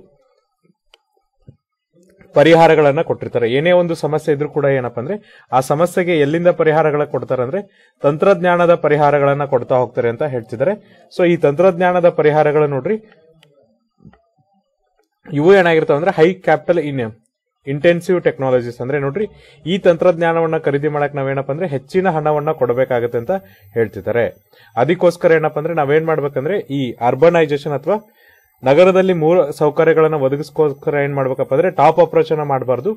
ಪರಿಹಾರಗಳನ್ನ ಕೊಟ್ಟಿರ್ತಾರೆ ಏನೇ ಒಂದು ಸಮಸ್ಯೆ ಇದ್ರೂ ಕೂಡ ಏನಪ್ಪ ಅಂದ್ರೆ ಆ ಸಮಸ್ಯೆಗೆ ಎಲ್ಲಿಂದ ಪರಿಹಾರಗಳ ಕೊಡ್ತಾರೆ ಅಂದ್ರೆ ತಂತ್ರಜ್ಞಾನದ ಪರಿಹಾರಗಳನ್ನ ಕೊಡ್ತಾ ಹೋಗ್ತಾರೆ ಅಂತ ಹೇಳ್ತಿದ್ದಾರೆ ಸೊ ಈ ತಂತ್ರಜ್ಞಾನದ ಪರಿಹಾರಗಳು ನೋಡ್ರಿ ಇವು ಏನಾಗಿರ್ತಾವ ಅಂದ್ರೆ high capital in intensive technologies ಅಂದ್ರೆ ನೋಡ್ರಿ ಈ ತಂತ್ರಜ್ಞಾನವನ್ನ ಖರೀದಿ ಮಾಡಕ್ ನಾವೇನಪ್ಪ ಅಂದ್ರೆ ಹೆಚ್ಚಿನ ಹಣವನ್ನ ಕೊಡಬೇಕಾಗತ್ತೆ ಅಂತ ಹೇಳ್ತಿದ್ದಾರೆ ಅದಕ್ಕೋಸ್ಕರ ಏನಪ್ಪ ಅಂದ್ರೆ ನಾವೇನ್ ಮಾಡ್ಬೇಕಂದ್ರೆ ಈ ಅರ್ಬನೈಸೇಷನ್ ಅಥವಾ ನಗರದಲ್ಲಿ ಮೂಲ ಸೌಕರ್ಯಗಳನ್ನು ಒದಗಿಸ್ಕೋಸ್ಕರ ಏನ್ ಮಾಡ್ಬೇಕಪ್ಪ ಅಂದ್ರೆ ಟಾಪ್ ಅಪ್ರೋಚ್ ಅನ್ನ ಮಾಡಬಾರ್ದು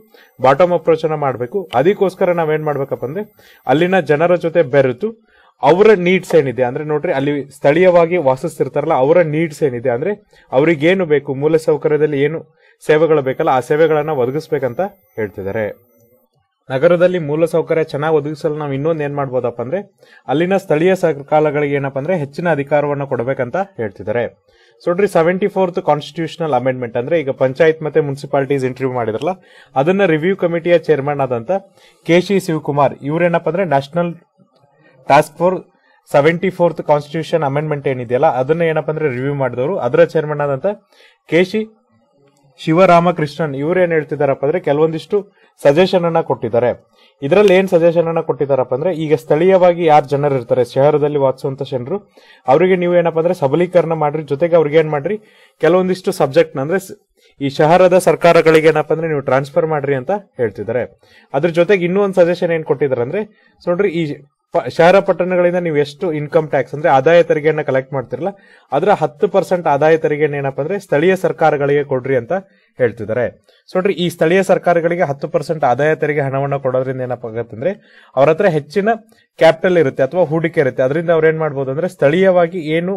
ಬಾಟಮ್ ಅಪ್ರೋಚ್ ಅನ್ನ ಮಾಡಬೇಕು ಅದಕ್ಕೋಸ್ಕರ ನಾವೇನ್ ಮಾಡಬೇಕಪ್ಪ ಅಂದ್ರೆ ಅಲ್ಲಿನ ಜನರ ಜೊತೆ ಬೆರೆತು ಅವರ ನೀಡ್ಸ್ ಏನಿದೆ ಅಂದ್ರೆ ನೋಡ್ರಿ ಅಲ್ಲಿ ಸ್ಥಳೀಯವಾಗಿ ವಾಸಿಸ್ತಿರ್ತಾರಲ್ಲ ಅವರ ನೀಡ್ಸ್ ಏನಿದೆ ಅಂದ್ರೆ ಅವ್ರಿಗೇನು ಬೇಕು ಮೂಲ ಸೌಕರ್ಯದಲ್ಲಿ ಏನು ಸೇವೆಗಳು ಬೇಕಲ್ಲ ಆ ಸೇವೆಗಳನ್ನ ಒದಗಿಸ್ಬೇಕಂತ ಹೇಳ್ತಿದ್ದಾರೆ ನಗರದಲ್ಲಿ ಮೂಲಸೌಕರ್ಯ ಚೆನ್ನಾಗಿ ಒದಗಿಸಲು ನಾವು ಇನ್ನೊಂದು ಏನು ಮಾಡ್ಬೋದಪ್ಪ ಅಂದ್ರೆ ಅಲ್ಲಿನ ಸ್ಥಳೀಯ ಸರ್ಕಾರಗಳಿಗೆ ಏನಪ್ಪ ಅಂದ್ರೆ ಹೆಚ್ಚಿನ ಅಧಿಕಾರವನ್ನು ಕೊಡಬೇಕಂತ ಹೇಳ್ತಿದ್ದಾರೆ ಸೊ ನೋಡ್ರಿ ಸೆವೆಂಟಿ ಫೋರ್ತ್ ಕಾನ್ಸ್ಟಿಟ್ಯೂಷನಲ್ ಅಮೆಂಡ್ಮೆಂಟ್ ಅಂದ್ರೆ ಈಗ ಪಂಚಾಯತ್ ಮತ್ತೆ ಮುನ್ಸಿಪಾಲಿಟೀಸ್ ಇಂಟರ್ವ್ಯೂ ಮಾಡಿದ್ರಲ್ಲ ಅದನ್ನ ರಿವ್ಯೂ ಕಮಿಟಿಯ ಚೇರ್ಮನ್ ಆದಂತ ಕೆ ಶಿ ಶಿವಕುಮಾರ್ ಇವ್ರೇನಪ್ಪ ಅಂದ್ರೆ national task force seventy fourth constitution amendment ಏನಿದೆಯಲ್ಲ ಅದನ್ನ ಏನಪ್ಪ ಅಂದ್ರೆ ರಿವ್ಯೂ ಮಾಡಿದವರು ಅದರ ಚೇರ್ಮನ್ ಆದಂತ ಕೆ ಶಿ ಶಿವರಾಮಕೃಷ್ಣನ್ ಇವ್ರು ಏನ್ ಹೇಳ್ತಿದಾರಪ್ಪ ಅಂದ್ರೆ ಕೆಲವೊಂದಿಷ್ಟು ಸಜೆಷನ್ ಅನ್ನ ಕೊಟ್ಟಿದ್ದಾರೆ ಇದರಲ್ಲಿ ಏನ್ ಸಜೆಷನ್ ಅನ್ನ ಕೊಟ್ಟಿದಾರಪ್ಪ ಅಂದ್ರೆ ಈಗ ಸ್ಥಳೀಯವಾಗಿ ಯಾರು ಜನರು ಇರ್ತಾರೆ ಶಹರದಲ್ಲಿ ವಾಸಿಸುವಂತ ಜನರು ಅವರಿಗೆ ನೀವು ಏನಪ್ಪ ಅಂದ್ರೆ ಸಬಲೀಕರಣ ಮಾಡ್ರಿ ಜೊತೆಗೆ ಅವ್ರಿಗೆ ಏನ್ ಮಾಡ್ರಿ ಕೆಲವೊಂದಿಷ್ಟು ಸಬ್ಜೆಕ್ಟ್ ಅಂದ್ರೆ ಈ ಶಹರದ ಸರ್ಕಾರಗಳಿಗೆ ಏನಪ್ಪ ಅಂದ್ರೆ ನೀವು ಟ್ರಾನ್ಸ್ಫರ್ ಮಾಡ್ರಿ ಅಂತ ಹೇಳ್ತಿದ್ದಾರೆ ಅದ್ರ ಜೊತೆಗೆ ಇನ್ನೂ ಒಂದು ಸಜೆಷನ್ ಏನ್ ಕೊಟ್ಟಿದ್ದಾರೆ ಅಂದ್ರೆ ನೋಡ್ರಿ ಈ ಶಹರ ಪಟ್ಟಣಗಳಿಂದ ನೀವು ಎಷ್ಟು ಇನ್ಕಮ್ ಟ್ಯಾಕ್ಸ್ ಅಂದ್ರೆ ಆದಾಯ ತೆರಿಗೆಯನ್ನ ಕಲೆಕ್ಟ್ ಮಾಡ್ತಿರಲ್ಲ ಅದರ ಹತ್ತು ಪರ್ಸೆಂಟ್ ಆದಾಯ ತೆರಿಗೆ ಏನಪ್ಪಾ ಅಂದ್ರೆ ಸ್ಥಳೀಯ ಸರ್ಕಾರಗಳಿಗೆ ಕೊಡ್ರಿ ಅಂತ ಹೇಳ್ತಿದ್ದಾರೆ ಸೊ ನೋಡ್ರಿ ಈ ಸ್ಥಳೀಯ ಸರ್ಕಾರಗಳಿಗೆ ಹತ್ತು ಪರ್ಸೆಂಟ್ ಆದಾಯ ತೆರಿಗೆ ಹಣವನ್ನು ಕೊಡೋದ್ರಿಂದ ಏನಾಗುತ್ತೆ ಅವ್ರ ಹತ್ರ ಹೆಚ್ಚಿನ ಕ್ಯಾಪಿಟಲ್ ಇರುತ್ತೆ ಅಥವಾ ಹೂಡಿಕೆ ಇರುತ್ತೆ ಅದರಿಂದ ಅವ್ರು ಏನ್ ಮಾಡ್ಬೋದು ಅಂದ್ರೆ ಸ್ಥಳೀಯವಾಗಿ ಏನು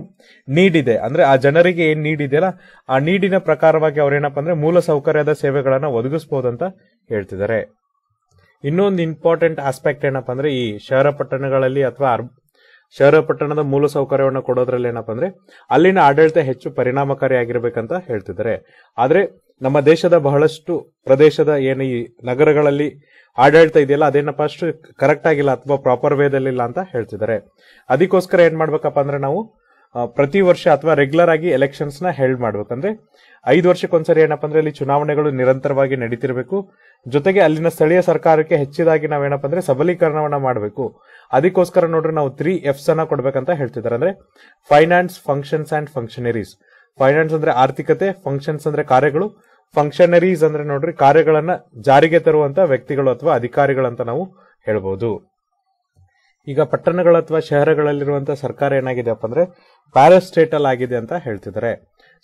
ನೀಡಿದೆ ಅಂದ್ರೆ ಆ ಜನರಿಗೆ ಏನ್ ನೀಡಿದೆಯಲ್ಲ ಆ ನೀಡಿನ ಪ್ರಕಾರವಾಗಿ ಅವ್ರೇನಪ್ಪ ಅಂದ್ರೆ ಮೂಲ ಸೌಕರ್ಯದ ಸೇವೆಗಳನ್ನು ಒದಗಿಸಬಹುದು ಅಂತ ಹೇಳ್ತಿದ್ದಾರೆ ಇನ್ನೊಂದು ಇಂಪಾರ್ಟೆಂಟ್ ಆಸ್ಪೆಕ್ಟ್ ಏನಪ್ಪಾ ಅಂದ್ರೆ ಈ ಶಹರ ಪಟ್ಟಣಗಳಲ್ಲಿ ಅಥವಾ ಶಹರ ಪಟ್ಟಣದ ಮೂಲ ಸೌಕರ್ಯವನ್ನು ಕೊಡೋದ್ರಲ್ಲಿ ಏನಪ್ಪಾ ಅಂದ್ರೆ ಅಲ್ಲಿನ ಆಡಳಿತ ಹೆಚ್ಚು ಪರಿಣಾಮಕಾರಿಯಾಗಿರ್ಬೇಕಂತ ಹೇಳ್ತಿದ್ದಾರೆ ಆದ್ರೆ ನಮ್ಮ ದೇಶದ ಬಹಳಷ್ಟು ಪ್ರದೇಶದ ಏನು ಈ ನಗರಗಳಲ್ಲಿ ಆಡಳಿತ ಇದೆಯಲ್ಲ ಅದೇನಪ್ಪ ಅಷ್ಟು ಕರೆಕ್ಟ್ ಆಗಿಲ್ಲ ಅಥವಾ ಪ್ರಾಪರ್ ವೇದಲ್ಲಿ ಇಲ್ಲ ಅಂತ ಹೇಳ್ತಿದ್ದಾರೆ ಅದಕ್ಕೋಸ್ಕರ ಏನ್ ಮಾಡ್ಬೇಕಪ್ಪ ಅಂದ್ರೆ ನಾವು ಪ್ರತಿ ವರ್ಷ ಅಥವಾ ರೆಗ್ಯುಲರ್ ಆಗಿ ಎಲೆಕ್ಷನ್ಸ್ ನ ಹೇಳ್ಡ್ ಮಾಡ್ಬೇಕಂದ್ರೆ ಐದು ವರ್ಷಕ್ಕೊಂದ್ಸರಿ ಏನಪ್ಪ ಅಂದ್ರೆ ಇಲ್ಲಿ ಚುನಾವಣೆಗಳು ನಿರಂತರವಾಗಿ ನಡೀತಿರಬೇಕು ಜೊತೆಗೆ ಅಲ್ಲಿನ ಸ್ಥಳೀಯ ಸರ್ಕಾರಕ್ಕೆ ಹೆಚ್ಚಿದಾಗಿ ನಾವೇನಪ್ಪ ಅಂದ್ರೆ ಸಬಲೀಕರಣವನ್ನ ಮಾಡಬೇಕು ಅದಕ್ಕೋಸ್ಕರ ನೋಡ್ರಿ ನಾವು ತ್ರೀ ಎಫ್ಸ್ ಅನ್ನ ಕೊಡ್ಬೇಕಂತ ಹೇಳ್ತಿದ್ದಾರೆ ಅಂದ್ರೆ finance functions and functionaries finance ಅಂದ್ರೆ ಆರ್ಥಿಕತೆ ಫಂಕ್ಷನ್ಸ್ ಅಂದ್ರೆ ಕಾರ್ಯಗಳು ಫಂಕ್ಷನರೀಸ್ ಅಂದ್ರೆ ನೋಡ್ರಿ ಕಾರ್ಯಗಳನ್ನ ಜಾರಿಗೆ ತರುವಂತ ವ್ಯಕ್ತಿಗಳು ಅಥವಾ ಅಧಿಕಾರಿಗಳಂತ ನಾವು ಹೇಳ್ಬೋದು ಈಗ ಪಟ್ಟಣಗಳು ಅಥವಾ ಶಹರಗಳಲ್ಲಿರುವಂತಹ ಸರ್ಕಾರ ಅಪ್ಪ ಅಂದ್ರೆ ಪ್ಯಾರಸ್ಟೇಟಲ್ ಆಗಿದೆ ಅಂತ ಹೇಳ್ತಿದ್ದಾರೆ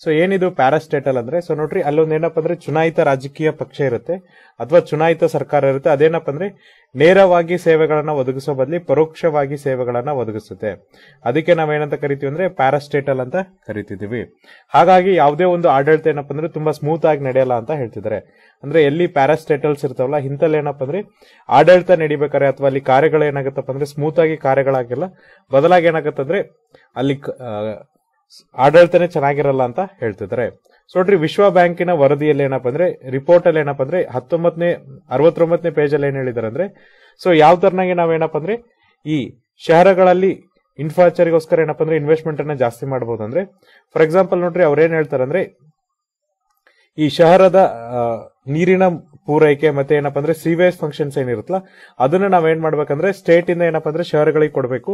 ಸೊ ಏನಿದು ಪ್ಯಾರಾಸ್ಟೇಟಲ್ ಅಂದ್ರೆ ಸೊ ನೋಡ್ರಿ ಅಲ್ಲೊಂದು ಏನಪ್ಪ ಅಂದ್ರೆ ಚುನಾಯಿತ ರಾಜಕೀಯ ಪಕ್ಷ ಇರುತ್ತೆ ಅಥವಾ ಚುನಾಯಿತ ಸರ್ಕಾರ ಇರುತ್ತೆ ಅದೇನಪ್ಪ ಅಂದ್ರೆ ನೇರವಾಗಿ ಸೇವೆಗಳನ್ನ ಒದಗಿಸೋ ಬದಲಿ ಪರೋಕ್ಷವಾಗಿ ಸೇವೆಗಳನ್ನ ಒದಗಿಸುತ್ತೆ ಅದಕ್ಕೆ ನಾವೇನಂತ ಕರಿತೀವಿ ಅಂದ್ರೆ ಪ್ಯಾರಾಸ್ಟೇಟಲ್ ಅಂತ ಕರಿತಿದೀವಿ ಹಾಗಾಗಿ ಯಾವುದೇ ಒಂದು ಆಡಳಿತ ಏನಪ್ಪ ಅಂದ್ರೆ ತುಂಬಾ ಸ್ಮೂತ್ ಆಗಿ ನಡೆಯಲ್ಲ ಅಂತ ಹೇಳ್ತಿದ್ದಾರೆ ಅಂದ್ರೆ ಎಲ್ಲಿ ಪ್ಯಾರಾಸ್ಟೇಟಲ್ಸ್ ಇರ್ತಾವಲ್ಲ ಇಂಥಲ್ಲಿ ಏನಪ್ಪ ಅಂದ್ರೆ ಆಡಳಿತ ನಡಿಬೇಕಾರೆ ಅಥವಾ ಅಲ್ಲಿ ಕಾರ್ಯಗಳು ಏನಾಗುತ್ತಪ್ಪ ಅಂದ್ರೆ ಸ್ಮೂತ್ ಆಗಿ ಕಾರ್ಯಗಳಾಗಿಲ್ಲ ಬದಲಾಗಿ ಏನಾಗುತ್ತಂದ್ರೆ ಅಲ್ಲಿ ಆಡಳಿತನೇ ಚೆನ್ನಾಗಿರಲ್ಲ ಅಂತ ಹೇಳ್ತಿದ್ದಾರೆ ಸೊ ನೋಡ್ರಿ ವಿಶ್ವ ಬ್ಯಾಂಕಿನ ವರದಿಯಲ್ಲಿ ಏನಪ್ಪ ಅಂದ್ರೆ ರಿಪೋರ್ಟ್ ಅಲ್ಲಿ ಏನಪ್ಪ ಅಂದ್ರೆ ಹತ್ತೊಂಬತ್ತನೇ ಅರವತ್ತೊಂಬತ್ತನೇ ಪೇಜ್ ಅಲ್ಲಿ ಏನ್ ಹೇಳಿದಾರೆ ಅಂದ್ರೆ ಸೊ ಯಾವ ತರನಾಗಿ ನಾವೇನಪ್ಪ ಅಂದ್ರೆ ಈ ಶಹರಗಳಲ್ಲಿ ಇನ್ಫ್ರಾಸ್ಟ್ರಕ್ಚರ್ಗೋಸ್ಕರ ಏನಪ್ಪ ಅಂದ್ರೆ ಇನ್ವೆಸ್ಟ್ಮೆಂಟ್ ಅನ್ನ ಜಾಸ್ತಿ ಮಾಡಬಹುದು ಅಂದ್ರೆ ಫಾರ್ ಎಕ್ಸಾಂಪಲ್ ನೋಡ್ರಿ ಅವ್ರೇನ್ ಹೇಳ್ತಾರೆ ಅಂದ್ರೆ ಈ ಶಹರದ ನೀರಿನ ಪೂರೈಕೆ ಮತ್ತೆ ಏನಪ್ಪ ಅಂದ್ರೆ ಸೀವೇಜ್ ಫಂಕ್ಷನ್ಸ್ ಏನಿರುತ್ತಲ್ಲ ಅದನ್ನ ನಾವೇನ್ ಮಾಡ್ಬೇಕಂದ್ರೆ ಸ್ಟೇಟ್ ಇಂದ ಏನಪ್ಪ ಅಂದ್ರೆ ಶಹರಗಳಿಗೆ ಕೊಡಬೇಕು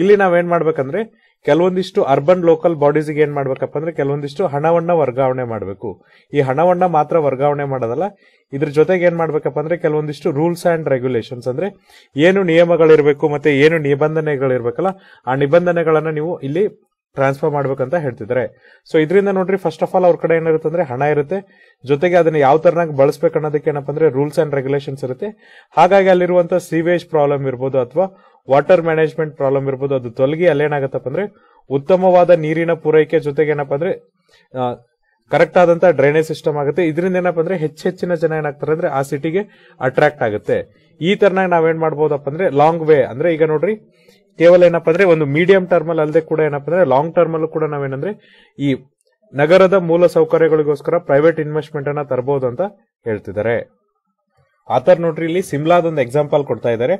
ಇಲ್ಲಿ ನಾವೇನ್ ಮಾಡ್ಬೇಕಂದ್ರೆ ಕೆಲವೊಂದಿಷ್ಟು ಅರ್ಬನ್ ಲೋಕಲ್ ಬಾಡೀಸ್ಗೆ ಏನ್ ಮಾಡ್ಬೇಕಪ್ಪ ಅಂದ್ರೆ ಕೆಲವೊಂದಿಷ್ಟು ಹಣವನ್ನ ವರ್ಗಾವಣೆ ಮಾಡಬೇಕು ಈ ಹಣವನ್ನ ಮಾತ್ರ ವರ್ಗಾವಣೆ ಮಾಡೋದಲ್ಲ ಇದ್ರ ಜೊತೆಗೆ ಏನ್ ಮಾಡ್ಬೇಕಪ್ಪ ಅಂದ್ರೆ ಕೆಲವೊಂದಿಷ್ಟು ರೂಲ್ಸ್ ಅಂಡ್ ರೆಗ್ಯುಲೇಷನ್ಸ್ ಅಂದ್ರೆ ಏನು ನಿಯಮಗಳಿರಬೇಕು ಮತ್ತೆ ಏನು ನಿಬಂಧನೆಗಳಿರಬೇಕಲ್ಲ ಆ ನಿಬಂಧನೆಗಳನ್ನ ನೀವು ಇಲ್ಲಿ ಟ್ರಾನ್ಸ್ಫರ್ ಮಾಡ್ಬೇಕಂತ ಹೇಳ್ತಿದ್ದಾರೆ ಸೊ ಇದರಿಂದ ನೋಡ್ರಿ ಫಸ್ಟ್ ಆಫ್ ಆಲ್ ಅವ್ರ ಕಡೆ ಏನಿರುತ್ತೆ ಅಂದ್ರೆ ಹಣ ಇರುತ್ತೆ ಜೊತೆಗೆ ಅದನ್ನ ಯಾವ ತರನಾಗಿ ಬಳಸಬೇಕು ಅನ್ನೋದಕ್ಕೆ ಏನಪ್ಪ ಅಂದ್ರೆ ರೂಲ್ಸ್ ಅಂಡ್ ರೆಗ್ಯುಲೇಷನ್ಸ್ ಇರುತ್ತೆ ಹಾಗಾಗಿ ಅಲ್ಲಿರುವಂತಹ ಸೀವೇಜ್ ಪ್ರಾಬ್ಲಮ್ ಇರ್ಬೋದು ಅಥವಾ ವಾಟರ್ ಮ್ಯಾನೇಜ್ಮೆಂಟ್ ಪ್ರಾಬ್ಲಮ್ ಇರ್ಬೋದು ಅದು ತೊಲಗಿ ಅಲ್ಲೇನಾಗತ್ತಪ್ಪ ಅಂದ್ರೆ ಉತ್ತಮವಾದ ನೀರಿನ ಪೂರೈಕೆ ಜೊತೆಗೆ ಏನಪ್ಪ ಅಂದ್ರೆ ಕರೆಕ್ಟ್ ಆದಂತಹ ಡ್ರೈನೇಜ್ ಸಿಸ್ಟಮ್ ಆಗುತ್ತೆ ಇದರಿಂದ ಏನಪ್ಪ ಅಂದ್ರೆ ಹೆಚ್ಚಿನ ಜನ ಏನಾಗ್ತಾರೆ ಅಂದ್ರೆ ಆ ಸಿಟಿಗೆ ಅಟ್ರಾಕ್ಟ್ ಆಗುತ್ತೆ ಈ ತರನಾಗಿ ನಾವೇನ್ ಮಾಡ್ಬೋದಪ್ಪ ಅಂದ್ರೆ ಲಾಂಗ್ ವೇ ಅಂದ್ರೆ ಈಗ ನೋಡ್ರಿ ಕೇವಲ ಏನಪ್ಪಾ ಅಂದ್ರೆ ಒಂದು ಮೀಡಿಯಂ ಟರ್ಮ್ ಅಲ್ಲಿ ಅಲ್ಲದೆ ಕೂಡ ಏನಪ್ಪಾ ಅಂದ್ರೆ ಲಾಂಗ್ ಟರ್ಮ್ ಅಲ್ಲೂ ಕೂಡ ನಾವೇನಂದ್ರೆ ಈ ನಗರದ ಮೂಲ ಸೌಕರ್ಯಗಳಿಗೋಸ್ಕರ ಪ್ರೈವೇಟ್ ಇನ್ವೆಸ್ಟ್ಮೆಂಟ್ ಅನ್ನ ತರಬಹುದು ಅಂತ ಹೇಳ್ತಿದ್ದಾರೆ ಆತರ ನೋಡ್ರಿ ಇಲ್ಲಿ ಸಿಮ್ಲಾದ ಒಂದು ಎಕ್ಸಾಂಪಲ್ ಕೊಡ್ತಾ ಇದ್ದಾರೆ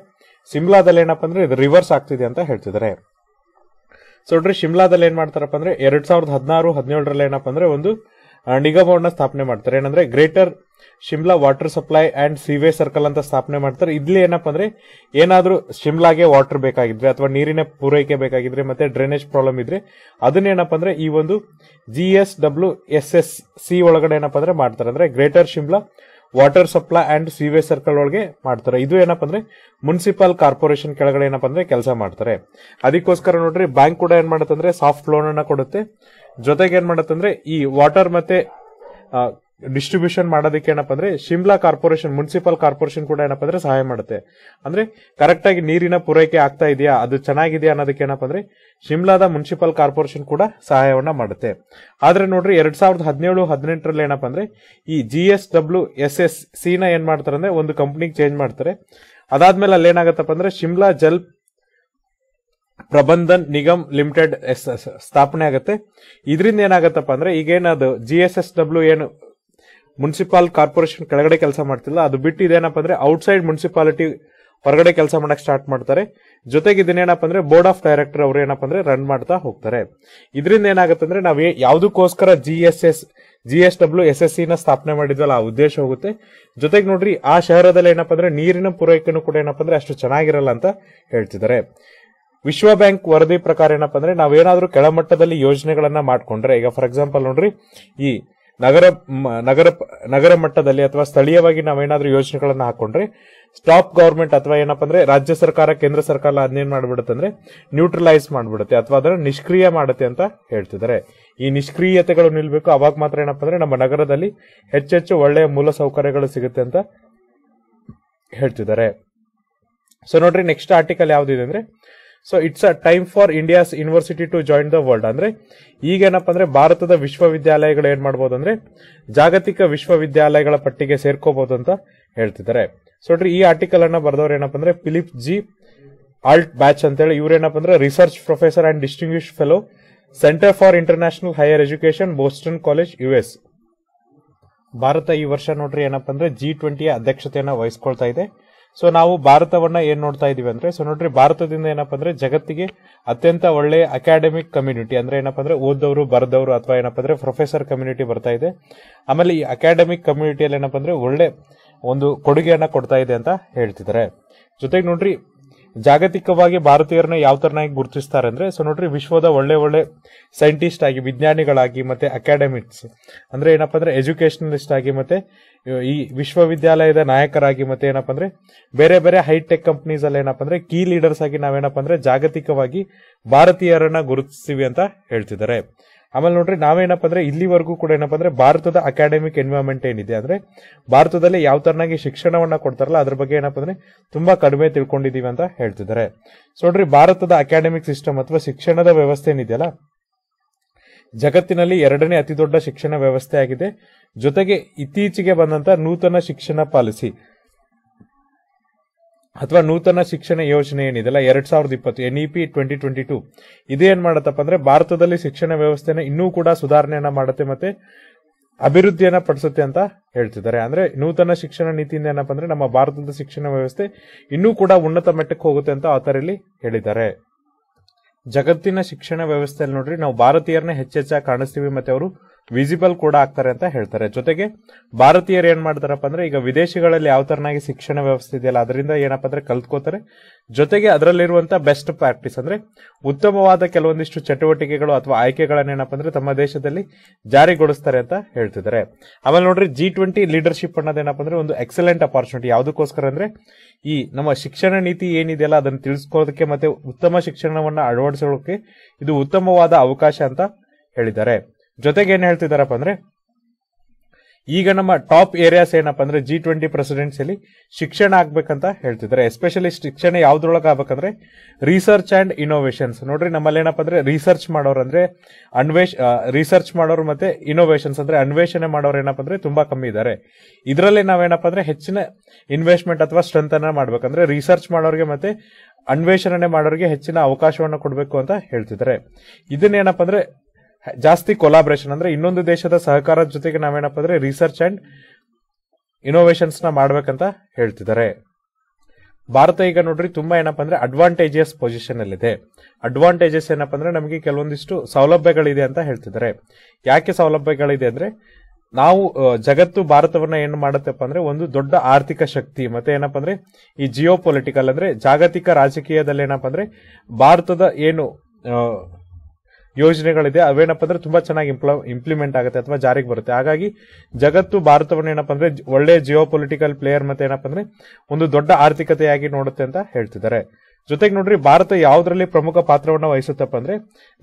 ಸಿಮ್ಲಾದಲ್ಲಿ ಏನಪ್ಪಾ ಅಂದ್ರೆ ಇದು ರಿವರ್ಸ್ ಆಗ್ತಿದೆ ಅಂತ ಹೇಳ್ತಿದ್ದಾರೆ ಸೊ ನೋಡ್ರಿ ಶಿಮ್ಲಾದಲ್ಲಿ ಏನ್ ಮಾಡ್ತಾರಪ್ಪ ಅಂದ್ರೆ ಎರಡ್ ಸಾವಿರದ ಹದಿನಾರು ಹದಿನೇಳರಲ್ಲಿ ಏನಪ್ಪಾ ಅಂದ್ರೆ ಒಂದು ನಿಗಮವನ್ನ ಸ್ಥಾಪನೆ ಮಾಡ್ತಾರೆ ಏನಂದ್ರೆ greater Shimla water supply and ಸಿವೇ ಸರ್ಕಲ್ ಅಂತ ಸ್ಥಾಪನೆ ಮಾಡ್ತಾರೆ ಇಲ್ಲಿ ಏನಪ್ಪ ಅಂದ್ರೆ ಏನಾದ್ರೂ ಶಿಮ್ಲಾಗೆ ವಾಟರ್ ಬೇಕಾಗಿದ್ರೆ ಅಥವಾ ನೀರಿನ ಪೂರೈಕೆ ಬೇಕಾಗಿದ್ರೆ ಮತ್ತೆ ಡ್ರೈನೇಜ್ ಪ್ರಾಬ್ಲಮ್ ಇದ್ರೆ ಏನಪ್ಪ ಅಂದ್ರೆ ಈ ಒಂದು G S W S S C ಒಳಗಡೆ ಏನಪ್ಪ ಅಂದ್ರೆ ಮಾಡ್ತಾರೆ ಅಂದ್ರೆ greater Shimla water supply and ಸಿವೇ ಸರ್ಕಲ್ ಒಳಗೆ ಮಾಡ್ತಾರೆ ಇದು ಏನಪ್ಪ ಅಂದ್ರೆ ಮುನ್ಸಿಪಲ್ ಕಾರ್ಪೊರೇಷನ್ ಕೆಳಗಡೆ ಏನಪ್ಪ ಅಂದ್ರೆ ಕೆಲಸ ಮಾಡ್ತಾರೆ ಅದಕ್ಕೋಸ್ಕರ ನೋಡ್ರಿ ಬ್ಯಾಂಕ್ ಕೂಡ ಏನ್ ಮಾಡುತ್ತೆ ಅಂದ್ರೆ ಸಾಫ್ಟ್ ಲೋನ್ ಅನ್ನ ಕೊಡುತ್ತೆ ಜೊತೆಗೆ ಏನ್ ಮಾಡತ್ತಂದ್ರೆ ಈ ವಾಟರ್ ಮತ್ತೆ ಡಿಸ್ಟ್ರಿಬ್ಯೂಷನ್ ಮಾಡೋದಕ್ಕೆ ಏನಪ್ಪ ಅಂದ್ರೆ ಶಿಮ್ಲಾ ಕಾರ್ಪೊರೇಷನ್ ಮುನ್ಸಿಪಲ್ ಕಾರ್ಪೊರೇಷನ್ ಕೂಡ ಏನಪ್ಪ ಅಂದ್ರೆ ಸಹಾಯ ಮಾಡುತ್ತೆ ಅಂದ್ರೆ ಕರೆಕ್ಟ್ ಆಗಿ ನೀರಿನ ಪೂರೈಕೆ ಆಗ್ತಾ ಇದೆಯಾ ಅದು ಚೆನ್ನಾಗಿದೆಯಾ ಅನ್ನೋದಕ್ಕೆ ಏನಪ್ಪ ಅಂದ್ರೆ ಶಿಮ್ಲಾದ ಮುನ್ಸಿಪಲ್ ಕಾರ್ಪೊರೇಷನ್ ಕೂಡ ಸಹಾಯವನ್ನ ಮಾಡುತ್ತೆ ಆದ್ರೆ ನೋಡ್ರಿ ಎರಡ್ ಸಾವಿರದ ಹದಿನೇಳು ಹದಿನೆಂಟರಲ್ಲಿ ಏನಪ್ಪ ಅಂದ್ರೆ ಈ G S W S S C ನ ಏನ್ ಮಾಡ್ತಾರೆ ಅಂದ್ರೆ ಒಂದು ಕಂಪ್ನಿಗೆ ಚೇಂಜ್ ಮಾಡ್ತಾರೆ ಅದಾದ್ಮೇಲೆ ಅಲ್ಲಿ ಏನಾಗತ್ತಪ್ಪ ಅಂದ್ರೆ ಶಿಮ್ಲಾ ಜಲ್ ಪ್ರಬಂಧನ್ ನಿಗಮ್ ಲಿಮಿಟೆಡ್ ಸ್ಥಾಪನೆ ಆಗುತ್ತೆ ಇದರಿಂದ ಏನಾಗತ್ತಪ್ಪ ಅಂದ್ರೆ ಈಗೇನದು ಜಿ ಎಸ್ ಎಸ್ ಡಬ್ಲ್ಯೂ ಏನು ಮುನ್ಸಿಪಾಲ್ ಕಾರ್ಪೊರೇಷನ್ ಕೆಳಗಡೆ ಕೆಲಸ ಮಾಡ್ತಿಲ್ಲ ಅದು ಬಿಟ್ಟು ಇದೇನಪ್ಪ ಅಂದ್ರೆ ಔಟ್ಸೈಡ್ ಮುನ್ಸಿಪಾಲಿಟಿ ಹೊರಗಡೆ ಕೆಲಸ ಮಾಡಕ್ ಸ್ಟಾರ್ಟ್ ಮಾಡ್ತಾರೆ ಜೊತೆಗೆ ಇದನ್ನೇನಪ್ಪ ಅಂದ್ರೆ ಬೋರ್ಡ್ ಆಫ್ ಡೈರೆಕ್ಟರ್ ಅವರು ಏನಪ್ಪ ಅಂದ್ರೆ ರನ್ ಮಾಡ್ತಾ ಹೋಗ್ತಾರೆ ಇದರಿಂದ ಏನಾಗುತ್ತೆ ಅಂದ್ರೆ ನಾವು ಯಾವುದಕ್ಕೋಸ್ಕರ G S S G S W S S e ನ ಸ್ಥಾಪನೆ ಮಾಡಿದ್ವಲ್ಲ ಆ ಉದ್ದೇಶ ಹೋಗುತ್ತೆ ಜೊತೆಗೆ ನೋಡ್ರಿ ಆ ಶಹರದಲ್ಲಿ ಏನಪ್ಪ ಅಂದ್ರೆ ನೀರಿನ ಪೂರೈಕೆನೂ ಕೂಡ ಏನಪ್ಪ ಅಂದ್ರೆ ಅಷ್ಟು ಚೆನ್ನಾಗಿರಲ್ಲ ಅಂತ ಹೇಳ್ತಿದ್ದಾರೆ ವಿಶ್ವ ಬ್ಯಾಂಕ್ ವರದಿ ಪ್ರಕಾರ ಏನಪ್ಪಾ ಅಂದ್ರೆ ನಾವೇನಾದ್ರೂ ಕೆಳಮಟ್ಟದಲ್ಲಿ ಯೋಜನೆಗಳನ್ನ ಮಾಡ್ಕೊಂಡ್ರೆ ಈಗ ಫಾರ್ ಎಕ್ಸಾಂಪಲ್ ನೋಡ್ರಿ ಈ ನಗರ ನಗರ ನಗರ ಮಟ್ಟದಲ್ಲಿ ಅಥವಾ ಸ್ಥಳೀಯವಾಗಿ ನಾವೇನಾದ್ರೂ ಯೋಜನೆಗಳನ್ನ ಹಾಕೊಂಡ್ರೆ ಸ್ಟಾಪ್ ಗವರ್ಮೆಂಟ್ ಅಥವಾ ಏನಪ್ಪ ಅಂದ್ರೆ ರಾಜ್ಯ ಸರ್ಕಾರ ಕೇಂದ್ರ ಸರ್ಕಾರ ಅದನ್ನೇನ್ ಮಾಡ್ಬಿಡುತ್ತೆ ಅಂದ್ರೆ ನ್ಯೂಟ್ರಲೈಸ್ ಮಾಡ್ಬಿಡುತ್ತೆ ಅಥವಾ ಅದನ್ನ ನಿಷ್ಕ್ರಿಯ ಮಾಡುತ್ತೆ ಅಂತ ಹೇಳ್ತಿದ್ದಾರೆ ಈ ನಿಷ್ಕ್ರಿಯತೆಗಳು ನಿಲ್ಬೇಕು ಅವಾಗ ಮಾತ್ರ ಏನಪ್ಪ ಅಂದ್ರೆ ನಮ್ಮ ನಗರದಲ್ಲಿ ಹೆಚ್ಚೆಚ್ಚು ಒಳ್ಳೆಯ ಮೂಲ ಸೌಕರ್ಯಗಳು ಸಿಗುತ್ತೆ ಅಂತ ಹೇಳ್ತಿದ್ದಾರೆ ಸೊ ನೋಡ್ರಿ ನೆಕ್ಸ್ಟ್ ಆರ್ಟಿಕಲ್ ಯಾವ್ದಿದೆ ಅಂದ್ರೆ so it's a time for India's university to join the world ಅಂದ್ರೆ ಈಗೇನಪ್ಪ ಅಂದ್ರೆ ಭಾರತದ ವಿಶ್ವವಿದ್ಯಾಲಯಗಳು ಏನ್ ಮಾಡಬಹುದು ಅಂದ್ರೆ ಜಾಗತಿಕ ವಿಶ್ವವಿದ್ಯಾಲಯಗಳ ಪಟ್ಟಿಗೆ ಸೇರ್ಕೋಬಹುದು ಅಂತ ಹೇಳ್ತಿದ್ದಾರೆ ಸೊ ಈ ಆರ್ಟಿಕಲ್ ಅನ್ನ ಬರೆದವ್ರು ಏನಪ್ಪ ಅಂದ್ರೆ ಫಿಲಿಪ್ ಜಿ ಆಲ್ಟ್ ಬ್ಯಾಚ್ ಅಂತ ಹೇಳಿ ಇವ್ರೇನಪ್ಪ ಅಂದ್ರೆ research professor and distinguish fellow centre for international higher education Boston college U S ಭಾರತ ಈ ವರ್ಷ ನೋಡ್ರಿ ಏನಪ್ಪ ಅಂದ್ರೆ ಜಿ ಟ್ವೆಂಟಿಯ ಅಧ್ಯಕ್ಷತೆಯನ್ನು ವಹಿಸ್ಕೊಳ್ತಾ ಇದೆ ಸೊ ನಾವು ಭಾರತವನ್ನ ಏನ್ ನೋಡ್ತಾ ಇದೀವಿ ಅಂದ್ರೆ ಸೊ ನೋಡ್ರಿ ಭಾರತದಿಂದ ಏನಪ್ಪಾ ಅಂದ್ರೆ ಜಗತ್ತಿಗೆ ಅತ್ಯಂತ ಒಳ್ಳೆ ಅಕಾಡೆಮಿಕ್ ಕಮ್ಯುನಿಟಿ ಅಂದ್ರೆ ಏನಪ್ಪಾ ಅಂದ್ರೆ ಓದ್ದವರು ಬರೆದವರು ಅಥವಾ ಏನಪ್ಪಾ ಅಂದ್ರೆ ಪ್ರೊಫೆಸರ್ ಕಮ್ಯುನಿಟಿ ಬರ್ತಾ ಇದೆ ಆಮೇಲೆ ಈ ಅಕಾಡೆಮಿಕ್ ಕಮ್ಯುನಿಟಿಯಲ್ಲಿ ಏನಪ್ಪಾ ಅಂದ್ರೆ ಒಳ್ಳೆ ಒಂದು ಕೊಡುಗೆಯನ್ನ ಕೊಡ್ತಾ ಇದೆ ಅಂತ ಹೇಳ್ತಿದ್ದಾರೆ ಜೊತೆಗೆ ನೋಡ್ರಿ ಜಾಗತಿಕವಾಗಿ ಭಾರತೀಯರನ್ನ ಯಾವ ತರನಾಗಿ ಗುರುತಿಸ್ತಾರೆ ಅಂದ್ರೆ ಸೊ ನೋಡ್ರಿ ವಿಶ್ವದ ಒಳ್ಳೆ ಒಳ್ಳೆ ಸೈಂಟಿಸ್ಟ್ ಆಗಿ ವಿಜ್ಞಾನಿಗಳಾಗಿ ಮತ್ತೆ ಅಕಾಡೆಮಿಕ್ಸ್ ಅಂದ್ರೆ ಏನಪ್ಪಾ ಅಂದ್ರೆ ಎಜುಕೇಶನಲಿಸ್ಟ್ ಆಗಿ ಮತ್ತೆ ಈ ವಿಶ್ವವಿದ್ಯಾಲಯದ ನಾಯಕರಾಗಿ ಮತ್ತೆ ಏನಪ್ಪಾ ಅಂದ್ರೆ ಬೇರೆ ಬೇರೆ ಹೈಟೆಕ್ ಕಂಪ್ನೀಸ್ ಅಲ್ಲಿ ಏನಪ್ಪಾ ಅಂದ್ರೆ ಕೀ ಲೀಡರ್ಸ್ ಆಗಿ ನಾವೇನಪ್ಪ ಅಂದ್ರೆ ಜಾಗತಿಕವಾಗಿ ಭಾರತೀಯರನ್ನ ಗುರುತಿಸ್ತೀವಿ ಅಂತ ಹೇಳ್ತಿದ್ದಾರೆ ಆಮೇಲೆ ನೋಡ್ರಿ ನಾವೇನಪ್ಪ ಅಂದ್ರೆ ಇಲ್ಲಿವರೆಗೂ ಕೂಡ ಏನಪ್ಪಾ ಅಂದ್ರೆ ಭಾರತದ ಅಕಾಡೆಮಿಕ್ ಎನ್ವೈರ್ಮೆಂಟ್ ಏನಿದೆ ಅಂದ್ರೆ ಭಾರತದಲ್ಲಿ ಯಾವ ತರನಾಗಿ ಶಿಕ್ಷಣವನ್ನ ಕೊಡ್ತಾರಲ್ಲ ಅದ್ರ ಬಗ್ಗೆ ಏನಪ್ಪ ಅಂದ್ರೆ ತುಂಬಾ ಕಡಿಮೆ ತಿಳ್ಕೊಂಡಿದೀವಿ ಅಂತ ಹೇಳ್ತಿದ್ದಾರೆ ಸೊ ನೋಡ್ರಿ ಭಾರತದ ಅಕಾಡೆಮಿಕ್ ಸಿಸ್ಟಮ್ ಅಥವಾ ಶಿಕ್ಷಣದ ವ್ಯವಸ್ಥೆ ಏನಿದೆಯಲ್ಲ ಜಗತ್ತಿನಲ್ಲಿ ಎರಡನೇ ಅತಿ ದೊಡ್ಡ ಶಿಕ್ಷಣ ವ್ಯವಸ್ಥೆ ಆಗಿದೆ ಜೊತೆಗೆ ಇತ್ತೀಚೆಗೆ ಬಂದಂತ ನೂತನ ಶಿಕ್ಷಣ ಪಾಲಿಸಿ ಅಥವಾ ನೂತನ ಶಿಕ್ಷಣ ಯೋಜನೆ ಏನಿದೆಲ್ಲ ಎರಡ್ ಸಾವಿರದ ಇಪ್ಪತ್ತು N E P twenty twenty two ಇದೇನ್ ಮಾಡತ್ತಪ್ಪ ಅಂದ್ರೆ ಭಾರತದಲ್ಲಿ ಶಿಕ್ಷಣ ವ್ಯವಸ್ಥೆನ ಇನ್ನೂ ಕೂಡ ಸುಧಾರಣೆಯನ್ನ ಮಾಡುತ್ತೆ ಮತ್ತೆ ಅಭಿವೃದ್ಧಿಯನ್ನ ಪಡಿಸುತ್ತೆ ಅಂತ ಹೇಳ್ತಿದ್ದಾರೆ ಅಂದ್ರೆ ನೂತನ ಶಿಕ್ಷಣ ನೀತಿಯಿಂದ ಏನಪ್ಪ ಅಂದ್ರೆ ನಮ್ಮ ಭಾರತದ ಶಿಕ್ಷಣ ವ್ಯವಸ್ಥೆ ಇನ್ನೂ ಕೂಡ ಉನ್ನತ ಮಟ್ಟಕ್ಕೆ ಹೋಗುತ್ತೆ ಅಂತ ಆತರಲ್ಲಿ ಹೇಳಿದ್ದಾರೆ ಜಗತ್ತಿನ ಶಿಕ್ಷಣ ವ್ಯವಸ್ಥೆಯಲ್ಲಿ ನೋಡ್ರಿ ನಾವು ಭಾರತೀಯರನ್ನ ಹೆಚ್ಚೆಚ್ಚಾಗಿ ಕಾಣಿಸ್ತೀವಿ ಮತ್ತೆ ಅವರು ವಿಸಿಬಲ್ ಕೂಡ ಆಗ್ತಾರೆ ಅಂತ ಹೇಳ್ತಾರೆ ಜೊತೆಗೆ ಭಾರತೀಯರು ಏನ್ ಮಾಡ್ತಾರಪ್ಪ ಅಂದ್ರೆ ಈಗ ವಿದೇಶಗಳಲ್ಲಿ ಯಾವ ತರನಾಗಿ ಶಿಕ್ಷಣ ವ್ಯವಸ್ಥೆ ಇದೆಯಲ್ಲ ಅದರಿಂದ ಏನಪ್ಪ ಅಂದ್ರೆ ಕಲ್ತ್ಕೋತಾರೆ ಜೊತೆಗೆ ಅದರಲ್ಲಿರುವಂತಹ ಬೆಸ್ಟ್ ಪ್ರಾಕ್ಟೀಸ್ ಅಂದ್ರೆ ಉತ್ತಮವಾದ ಕೆಲವೊಂದಿಷ್ಟು ಚಟುವಟಿಕೆಗಳು ಅಥವಾ ಆಯ್ಕೆಗಳನ್ನ ಏನಪ್ಪ ಅಂದ್ರೆ ತಮ್ಮ ದೇಶದಲ್ಲಿ ಜಾರಿಗೊಳಿಸ್ತಾರೆ ಅಂತ ಹೇಳ್ತಿದ್ದಾರೆ ಆಮೇಲೆ ನೋಡ್ರಿ ಜಿ ಟ್ವೆಂಟಿ ಲೀಡರ್ಶಿಪ್ ಅನ್ನೋದೇನಪ್ಪ ಅಂದ್ರೆ ಒಂದು ಎಕ್ಸಲೆಂಟ್ ಅಪಾರ್ಚುನಿಟಿ ಯಾವುದಕ್ಕೋಸ್ಕರ ಅಂದ್ರೆ ಈ ನಮ್ಮ ಶಿಕ್ಷಣ ನೀತಿ ಏನಿದೆಯಲ್ಲ ಅದನ್ನು ತಿಳಿಸ್ಕೊಳ್ಳೋದಕ್ಕೆ ಮತ್ತೆ ಉತ್ತಮ ಶಿಕ್ಷಣವನ್ನ ಅಳವಡಿಸೋಕೆ ಇದು ಉತ್ತಮವಾದ ಅವಕಾಶ ಅಂತ ಹೇಳಿದ್ದಾರೆ ಜೊತೆಗೆ ಏನ್ ಹೇಳ್ತಿದಾರಪ್ಪ ಅಂದ್ರೆ ಈಗ ನಮ್ಮ ಟಾಪ್ ಏರಿಯಾಸ್ ಏನಪ್ಪಾ ಅಂದ್ರೆ ಜಿ ಟ್ವೆಂಟಿ ಪ್ರೆಸಿಡೆನ್ಸಿಯಲ್ಲಿ ಶಿಕ್ಷಣ ಆಗ್ಬೇಕಂತ ಹೇಳ್ತಿದ್ದಾರೆ ಎಸ್ಪೆಷಲಿ ಶಿಕ್ಷಣ ಯಾವ್ದ್ರೊಳಗೆ ಆಗ್ಬೇಕಂದ್ರೆ ರಿಸರ್ಚ್ ಅಂಡ್ ಇನೋವೇಷನ್ಸ್ ನೋಡ್ರಿ ನಮ್ಮಲ್ಲಿ ಏನಪ್ಪಾ ಅಂದ್ರೆ ರಿಸರ್ಚ್ ಮಾಡೋರು ಅಂದ್ರೆ ಅನ್ವೇಷ್ ರಿಸರ್ಚ್ ಮಾಡೋರು ಮತ್ತೆ ಇನೋವೇಷನ್ಸ್ ಅಂದ್ರೆ ಅನ್ವೇಷಣೆ ಮಾಡೋರು ಏನಪ್ಪಾ ಅಂದ್ರೆ ತುಂಬಾ ಕಮ್ಮಿ ಇದ್ದಾರೆ ಇದರಲ್ಲಿ ನಾವೇನಪ್ಪ ಅಂದ್ರೆ ಹೆಚ್ಚಿನ ಇನ್ವೆಸ್ಟ್ಮೆಂಟ್ ಅಥವಾ ಸ್ಟ್ರೆಂತ್ ಅನ್ನ ಮಾಡ್ಬೇಕಂದ್ರೆ ರಿಸರ್ಚ್ ಮಾಡೋರಿಗೆ ಮತ್ತೆ ಅನ್ವೇಷಣೆ ಮಾಡೋರಿಗೆ ಹೆಚ್ಚಿನ ಅವಕಾಶವನ್ನು ಕೊಡಬೇಕು ಅಂತ ಹೇಳ್ತಿದ್ದಾರೆ ಇದನ್ನೇನಪ್ಪ ಅಂದ್ರೆ ಜಾಸ್ತಿ ಕೊಲಾಬ್ರೇಷನ್ ಅಂದ್ರೆ ಇನ್ನೊಂದು ದೇಶದ ಸಹಕಾರದ ಜೊತೆಗೆ ನಾವೇನಪ್ಪ ಅಂದ್ರೆ ರಿಸರ್ಚ್ ಅಂಡ್ ಇನೋವೇಷನ್ಸ್ ನ ಮಾಡ್ಬೇಕಂತ ಹೇಳ್ತಿದ್ದಾರೆ ಭಾರತ ಈಗ ನೋಡ್ರಿ ತುಂಬಾ ಏನಪ್ಪ ಅಂದ್ರೆ ಅಡ್ವಾಂಟೇಜಸ್ ಪೊಸಿಷನ್ ಇದೆ ಅಡ್ವಾಂಟೇಜಸ್ ಏನಪ್ಪ ಅಂದ್ರೆ ನಮಗೆ ಕೆಲವೊಂದಿಷ್ಟು ಸೌಲಭ್ಯಗಳಿದೆ ಅಂತ ಹೇಳ್ತಿದ್ದಾರೆ ಯಾಕೆ ಸೌಲಭ್ಯಗಳಿದೆ ಅಂದ್ರೆ ನಾವು ಜಗತ್ತು ಭಾರತವನ್ನ ಏನು ಮಾಡುತ್ತೆಪ್ಪ ಅಂದ್ರೆ ಒಂದು ದೊಡ್ಡ ಆರ್ಥಿಕ ಶಕ್ತಿ ಮತ್ತೆ ಏನಪ್ಪ ಅಂದ್ರೆ ಈ ಜಿಯೋ ಪೊಲಿಟಿಕಲ್ ಅಂದ್ರೆ ಜಾಗತಿಕ ರಾಜಕೀಯದಲ್ಲಿ ಏನಪ್ಪ ಅಂದ್ರೆ ಭಾರತದ ಏನು ಯೋಜನೆಗಳಿದೆ ಅವೇನಪ್ಪ ಅಂದ್ರೆ ತುಂಬಾ ಚೆನ್ನಾಗಿ ಇಂಪ್ಲಿಮೆಂಟ್ ಆಗುತ್ತೆ ಅಥವಾ ಜಾರಿಗೆ ಬರುತ್ತೆ ಹಾಗಾಗಿ ಜಗತ್ತು ಭಾರತವನ್ನು ಏನಪ್ಪ ಅಂದ್ರೆ ಒಳ್ಳೆ ಜಿಯೋ ಪೊಲಿಟಿಕಲ್ ಪ್ಲೇಯರ್ ಮತ್ತೆ ಏನಪ್ಪ ಅಂದ್ರೆ ಒಂದು ದೊಡ್ಡ ಆರ್ಥಿಕತೆಯಾಗಿ ನೋಡುತ್ತೆ ಅಂತ ಹೇಳ್ತಿದ್ದಾರೆ ಜೊತೆಗೆ ನೋಡ್ರಿ ಭಾರತ ಯಾವ್ದ್ರಲ್ಲಿ ಪ್ರಮುಖ ಪಾತ್ರವನ್ನ ವಹಿಸುತ್ತಪ್ಪ ಅಂದ್ರೆ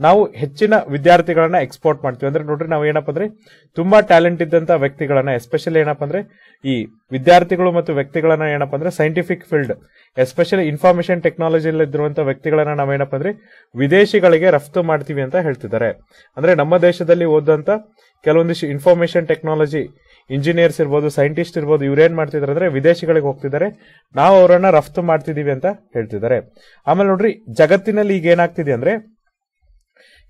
ನಾವು ಹೆಚ್ಚಿನ ವಿದ್ಯಾರ್ಥಿಗಳನ್ನ ಎಕ್ಸ್ಪೋರ್ಟ್ ಮಾಡ್ತೀವಿ ಅಂದ್ರೆ ನೋಡ್ರಿ ನಾವು ಏನಪ್ಪ ಅಂದ್ರೆ ತುಂಬಾ ಟ್ಯಾಲೆಂಟ್ ಇದ್ದಂತ ವ್ಯಕ್ತಿಗಳನ್ನ ಎಸ್ಪೆಷಲಿ ಏನಪ್ಪ ಅಂದ್ರೆ ಈ ವಿದ್ಯಾರ್ಥಿಗಳು ಮತ್ತು ವ್ಯಕ್ತಿಗಳನ್ನ ಏನಪ್ಪ ಅಂದ್ರೆ ಸೈಂಟಿಫಿಕ್ ಫೀಲ್ಡ್ ಎಸ್ಪೆಷಲಿ ಇನ್ಫಾರ್ಮೇಶನ್ ಟೆಕ್ನಾಲಜಿಯಲ್ಲಿ ಇರುವಂತಹ ವ್ಯಕ್ತಿಗಳನ್ನ ನಾವೇನಪ್ಪ ಅಂದ್ರೆ ವಿದೇಶಿಗಳಿಗೆ ರಫ್ತು ಮಾಡ್ತೀವಿ ಅಂತ ಹೇಳ್ತಿದ್ದಾರೆ ಅಂದ್ರೆ ನಮ್ಮ ದೇಶದಲ್ಲಿ ಓದಂತ ಕೆಲವೊಂದಿಷ್ಟು ಇನ್ಫಾರ್ಮೇಶನ್ ಟೆಕ್ನಾಲಜಿ ಇಂಜಿನಿಯರ್ಸ್ ಇರ್ಬೋದು ಸೈಂಟಿಸ್ಟ್ ಇರ್ಬೋದು ಇವ್ರೇನ್ ಮಾಡ್ತಿದಾರೆ ಅಂದ್ರೆ ವಿದೇಶಗಳಿಗೆ ಹೋಗ್ತಿದ್ದಾರೆ ನಾವು ಅವರನ್ನ ರಫ್ತು ಮಾಡ್ತಿದೀವಿ ಅಂತ ಹೇಳ್ತಿದ್ದಾರೆ ಆಮೇಲೆ ನೋಡ್ರಿ ಜಗತ್ತಿನಲ್ಲಿ ಈಗ ಏನಾಗ್ತಿದೆ ಅಂದ್ರೆ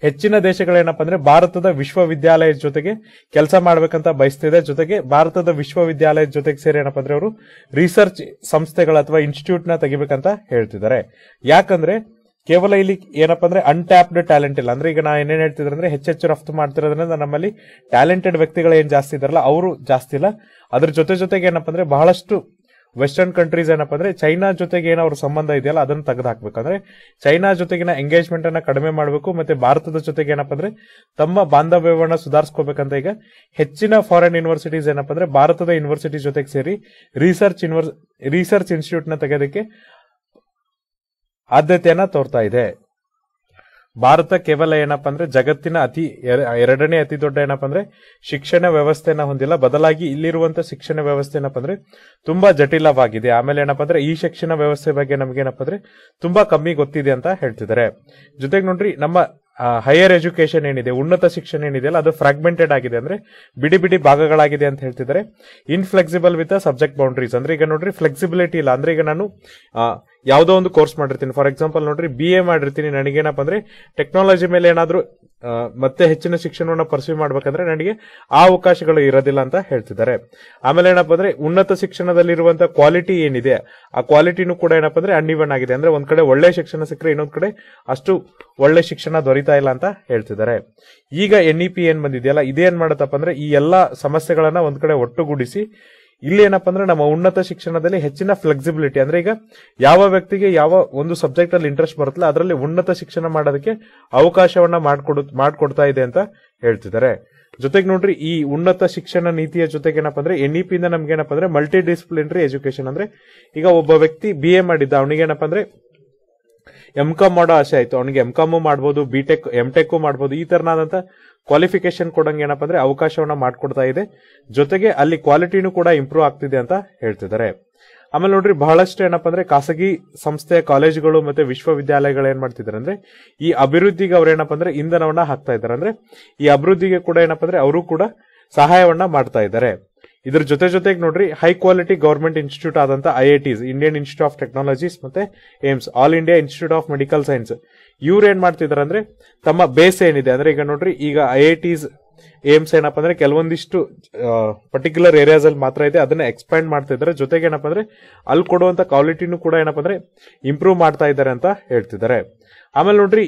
ಹೆಚ್ಚಿನ ದೇಶಗಳೇನಪ್ಪ ಅಂದ್ರೆ ಭಾರತದ ವಿಶ್ವವಿದ್ಯಾಲಯದ ಜೊತೆಗೆ ಕೆಲಸ ಮಾಡ್ಬೇಕಂತ ಬಯಸ್ತಿದೆ ಜೊತೆಗೆ ಭಾರತದ ವಿಶ್ವವಿದ್ಯಾಲಯದ ಜೊತೆಗೆ ಸೇರಿ ಏನಪ್ಪ ಅಂದ್ರೆ ಅವರು ರಿಸರ್ಚ್ ಸಂಸ್ಥೆಗಳು ಅಥವಾ ಇನ್ಸ್ಟಿಟ್ಯೂಟ್ ನ ತೆಗಿಬೇಕಂತ ಹೇಳ್ತಿದ್ದಾರೆ ಯಾಕಂದ್ರೆ ಕೇವಲ ಇಲ್ಲಿ ಏನಪ್ಪ ಅಂದ್ರೆ ಅನ್ಟ್ಯಾಪ್ಡ್ ಟ್ಯಾಲೆಂಟ್ ಇಲ್ಲ ಅಂದ್ರೆ ಈಗ ನಾ ಏನೇನು ಹೇಳ್ತಿದ್ರೆ ಅಂದ್ರೆ ಹೆಚ್ಚೆಚ್ಚು ರಫ್ತು ಮಾಡ್ತಿರೋದ್ರಿಂದ ನಮ್ಮಲ್ಲಿ ಟ್ಯಾಲೆಂಟೆಡ್ ವ್ಯಕ್ತಿಗಳು ಏನ್ ಜಾಸ್ತಿ ಇದಾರಲ್ಲ ಅವರು ಜಾಸ್ತಿ ಇಲ್ಲ ಅದ್ರ ಜೊತೆ ಜೊತೆಗೆ ಏನಪ್ಪ ಅಂದ್ರೆ ಬಹಳಷ್ಟು ವೆಸ್ಟರ್ನ್ ಕಂಟ್ರೀಸ್ ಏನಪ್ಪ ಅಂದ್ರೆ ಚೈನಾ ಜೊತೆಗೆ ಏನೋ ಅವ್ರ ಸಂಬಂಧ ಇದೆಯಲ್ಲ ಅದನ್ನು ತೆಗೆದು ಹಾಕ್ಬೇಕಂದ್ರೆ ಚೈನಾ ಜೊತೆಗಿನ ಎಂಗೇಜ್ಮೆಂಟ್ ಅನ್ನ ಕಡಿಮೆ ಮಾಡಬೇಕು ಮತ್ತೆ ಭಾರತದ ಜೊತೆಗೆ ಏನಪ್ಪ ಅಂದ್ರೆ ತಮ್ಮ ಬಾಂಧವ್ಯವನ್ನ ಸುಧಾರಿಸ್ಕೋಬೇಕಂತ ಈಗ ಹೆಚ್ಚಿನ ಫಾರಿನ್ ಯೂನಿವರ್ಸಿಟೀಸ್ ಏನಪ್ಪ ಅಂದ್ರೆ ಭಾರತದ ಯೂನಿವರ್ಸಿಟಿ ಜೊತೆಗೆ ಸೇರಿ ರಿಸರ್ಚ್ ಯೂನಿವರ್ಸ್ ರಿಸರ್ಚ್ ಇನ್ಸ್ಟಿಟ್ಯೂಟ್ ನ ತೆಗೆದಕ್ಕೆ ಆದ್ಯತೆಯನ್ನ ತೋರ್ತಾ ಇದೆ ಭಾರತ ಕೇವಲ ಏನಪ್ಪ ಅಂದ್ರೆ ಜಗತ್ತಿನ ಅತಿ ಎರಡನೇ ಅತಿ ದೊಡ್ಡ ಏನಪ್ಪ ಅಂದ್ರೆ ಶಿಕ್ಷಣ ವ್ಯವಸ್ಥೆನ ಹೊಂದಿಲ್ಲ ಬದಲಾಗಿ ಇಲ್ಲಿರುವಂತ ಶಿಕ್ಷಣ ವ್ಯವಸ್ಥೆ ಏನಪ್ಪ ಅಂದ್ರೆ ತುಂಬಾ ಜಟಿಲವಾಗಿದೆ ಆಮೇಲೆ ಏನಪ್ಪಾ ಅಂದ್ರೆ ಈ ಶಿಕ್ಷಣ ವ್ಯವಸ್ಥೆ ಬಗ್ಗೆ ನಮ್ಗೆ ಏನಪ್ಪಾ ಅಂದ್ರೆ ತುಂಬಾ ಕಮ್ಮಿ ಗೊತ್ತಿದೆ ಅಂತ ಹೇಳ್ತಿದ್ದಾರೆ ಜೊತೆಗೆ ನೋಡ್ರಿ ನಮ್ಮ ಹೈಯರ್ ಎಜುಕೇಶನ್ ಏನಿದೆ ಉನ್ನತ ಶಿಕ್ಷಣ ಏನಿದೆ ಅಲ್ಲ ಅದು ಫ್ರಾಗ್ಮೆಂಟೆಡ್ ಆಗಿದೆ ಅಂದ್ರೆ ಬಿಡಿ ಬಿಡಿ ಭಾಗಗಳಾಗಿದೆ ಅಂತ ಹೇಳ್ತಿದ್ದಾರೆ ಇನ್ಫ್ಲೆಕ್ಸಿಬಲ್ ವಿತ್ ಸಬ್ಜೆಕ್ಟ್ ಬೌಂಡ್ರೀಸ್ ಅಂದ್ರೆ ಈಗ ನೋಡ್ರಿ ಫ್ಲೆಕ್ಸಿಬಿಲಿಟಿ ಇಲ್ಲ ಅಂದ್ರೆ ಈಗ ನಾನು ಯಾವುದೋ ಒಂದು ಕೋರ್ಸ್ ಮಾಡಿರ್ತೀನಿ ಫಾರ್ ಎಕ್ಸಾಂಪಲ್ ನೋಡ್ರಿ ಬಿ ಎ ಮಾಡಿರ್ತೀನಿ ನನಗೇನಪ್ಪ ಅಂದ್ರೆ ಟೆಕ್ನಾಲಜಿ ಮೇಲೆ ಏನಾದರೂ ಮತ್ತೆ ಹೆಚ್ಚಿನ ಶಿಕ್ಷಣವನ್ನು ಪರ್ಸ್ಯೂ ಮಾಡ್ಬೇಕಂದ್ರೆ ನನಗೆ ಆ ಅವಕಾಶಗಳು ಇರೋದಿಲ್ಲ ಅಂತ ಹೇಳ್ತಿದ್ದಾರೆ ಆಮೇಲೆ ಏನಪ್ಪ ಅಂದ್ರೆ ಉನ್ನತ ಶಿಕ್ಷಣದಲ್ಲಿರುವಂತಹ ಕ್ವಾಲಿಟಿ ಏನಿದೆ ಆ ಕ್ವಾಲಿಟಿನೂ ಕೂಡ ಏನಪ್ಪ ಅಂದ್ರೆ ಇವನ್ ಆಗಿದೆ ಅಂದ್ರೆ ಒಂದ್ ಕಡೆ ಒಳ್ಳೆ ಶಿಕ್ಷಣ ಸಿಕ್ಕರೆ ಇನ್ನೊಂದ್ ಕಡೆ ಅಷ್ಟು ಒಳ್ಳೆ ಶಿಕ್ಷಣ ದೊರೀತಾ ಇಲ್ಲ ಅಂತ ಹೇಳ್ತಿದ್ದಾರೆ ಈಗ ಎನ್ ಇ ಪಿ ಏನ್ ಬಂದಿದೆಯಲ್ಲ ಇದೇನ್ ಮಾಡತ್ತಪ್ಪ ಅಂದ್ರೆ ಈ ಎಲ್ಲಾ ಸಮಸ್ಯೆಗಳನ್ನ ಒಂದ್ ಕಡೆ ಒಟ್ಟುಗೂಡಿಸಿ ಇಲ್ಲಿ ಏನಪ್ಪಾ ಅಂದ್ರೆ ನಮ್ಮ ಉನ್ನತ ಶಿಕ್ಷಣದಲ್ಲಿ ಹೆಚ್ಚಿನ ಫ್ಲೆಕ್ಸಿಬಿಲಿಟಿ ಅಂದ್ರೆ ಈಗ ಯಾವ ವ್ಯಕ್ತಿಗೆ ಯಾವ ಒಂದು ಸಬ್ಜೆಕ್ಟ್ ಅಲ್ಲಿ ಇಂಟ್ರೆಸ್ಟ್ ಬರುತ್ತಲ್ಲ ಅದರಲ್ಲಿ ಉನ್ನತ ಶಿಕ್ಷಣ ಮಾಡೋದಕ್ಕೆ ಅವಕಾಶವನ್ನ ಮಾಡ್ಕೊಡು ಮಾಡ್ಕೊಡ್ತಾ ಇದೆ ಅಂತ ಹೇಳ್ತಿದ್ದಾರೆ ಜೊತೆಗೆ ನೋಡ್ರಿ ಈ ಉನ್ನತ ಶಿಕ್ಷಣ ನೀತಿಯ ಜೊತೆಗೆ ಏನಪ್ಪ ಅಂದ್ರೆ ಎನ್ e ಇ ನಮ್ಗೆ ಏನಪ್ಪ ಅಂದ್ರೆ ಮಲ್ಟಿ ಡಿಸಿಪ್ಲಿನರಿ ಎಜುಕೇಶನ್ ಅಂದ್ರೆ ಈಗ ಒಬ್ಬ ವ್ಯಕ್ತಿ ಬಿ ಎ ಮಾಡಿದ್ದ ಅವನಿಗೆ ಏನಪ್ಪ ಅಂದ್ರೆ ಎಂ ಕಾಮ್ ಮಾಡೋ ಆಸೆ ಆಯ್ತು ಅವನಿಗೆ ಎಂ ಕಾಮು ಮಾಡ್ಬೋದು ಬಿ ಟೆಕ್ ಎಂ ಮಾಡ್ಬೋದು ಈ ತರನಾದಂತ ಕ್ವಾಲಿಫಿಕೇಶನ್ ಕೊಡಂಗೆ ಏನಪ್ಪ ಅಂದ್ರೆ ಅವಕಾಶವನ್ನ ಮಾಡಿಕೊಡ್ತಾ ಇದೆ ಜೊತೆಗೆ ಅಲ್ಲಿ ಕ್ವಾಲಿಟಿನೂ ಕೂಡ ಇಂಪ್ರೂವ್ ಆಗ್ತಿದೆ ಅಂತ ಹೇಳ್ತಿದ್ದಾರೆ ಆಮೇಲೆ ನೋಡ್ರಿ ಬಹಳಷ್ಟು ಏನಪ್ಪ ಅಂದ್ರೆ ಖಾಸಗಿ ಸಂಸ್ಥೆ ಕಾಲೇಜುಗಳು ಮತ್ತೆ ವಿಶ್ವವಿದ್ಯಾಲಯಗಳು ಏನ್ ಮಾಡ್ತಿದ್ದಾರೆ ಅಂದ್ರೆ ಈ ಅಭಿವೃದ್ಧಿಗೆ ಅವ್ರು ಏನಪ್ಪ ಅಂದ್ರೆ ಇಂಧನವನ್ನ ಹಾಕ್ತಾ ಇದ್ದಾರೆ ಅಂದ್ರೆ ಈ ಅಭಿವೃದ್ಧಿಗೆ ಕೂಡ ಏನಪ್ಪ ಅಂದ್ರೆ ಅವರು ಕೂಡ ಸಹಾಯವನ್ನ ಮಾಡ್ತಾ ಇದ್ದಾರೆ ಇದ್ರ ಜೊತೆ ಜೊತೆಗೆ ನೋಡ್ರಿ ಹೈ ಕ್ವಾಲಿಟಿ ಗೌರ್ಮೆಂಟ್ ಇನ್ಸ್ಟಿಟ್ಯೂಟ್ ಆದಂತ I I Indian institute of technologies ಮತ್ತೆ AIIMS all India institute of medical science ಇವ್ರು ಏನ್ ಮಾಡ್ತಿದಾರೆ ಅಂದ್ರೆ ತಮ್ಮ ಬೇಸ್ ಏನಿದೆ ಅಂದ್ರೆ ಈಗ ನೋಡ್ರಿ ಈಗ ಐ ಐ ಏಮ್ಸ್ ಏನಪ್ಪ ಅಂದ್ರೆ ಕೆಲವೊಂದಿಷ್ಟು ಪರ್ಟಿಕ್ಯುಲರ್ ಏರಿಯಾಸ್ ಅಲ್ಲಿ ಮಾತ್ರ ಇದೆ ಅದನ್ನ ಎಕ್ಸ್ಪ್ಯಾಂಡ್ ಮಾಡ್ತಾ ಇದ್ದಾರೆ ಜೊತೆಗೆ ಏನಪ್ಪ ಅಂದ್ರೆ ಅಲ್ಲಿ ಕೊಡುವಂತ ಕ್ವಾಲಿಟಿನೂ ಕೂಡ ಏನಪ್ಪ ಅಂದ್ರೆ ಇಂಪ್ರೂವ್ ಮಾಡ್ತಾ ಇದ್ದಾರೆ ಅಂತ ಹೇಳ್ತಿದ್ದಾರೆ ಆಮೇಲೆ ನೋಡ್ರಿ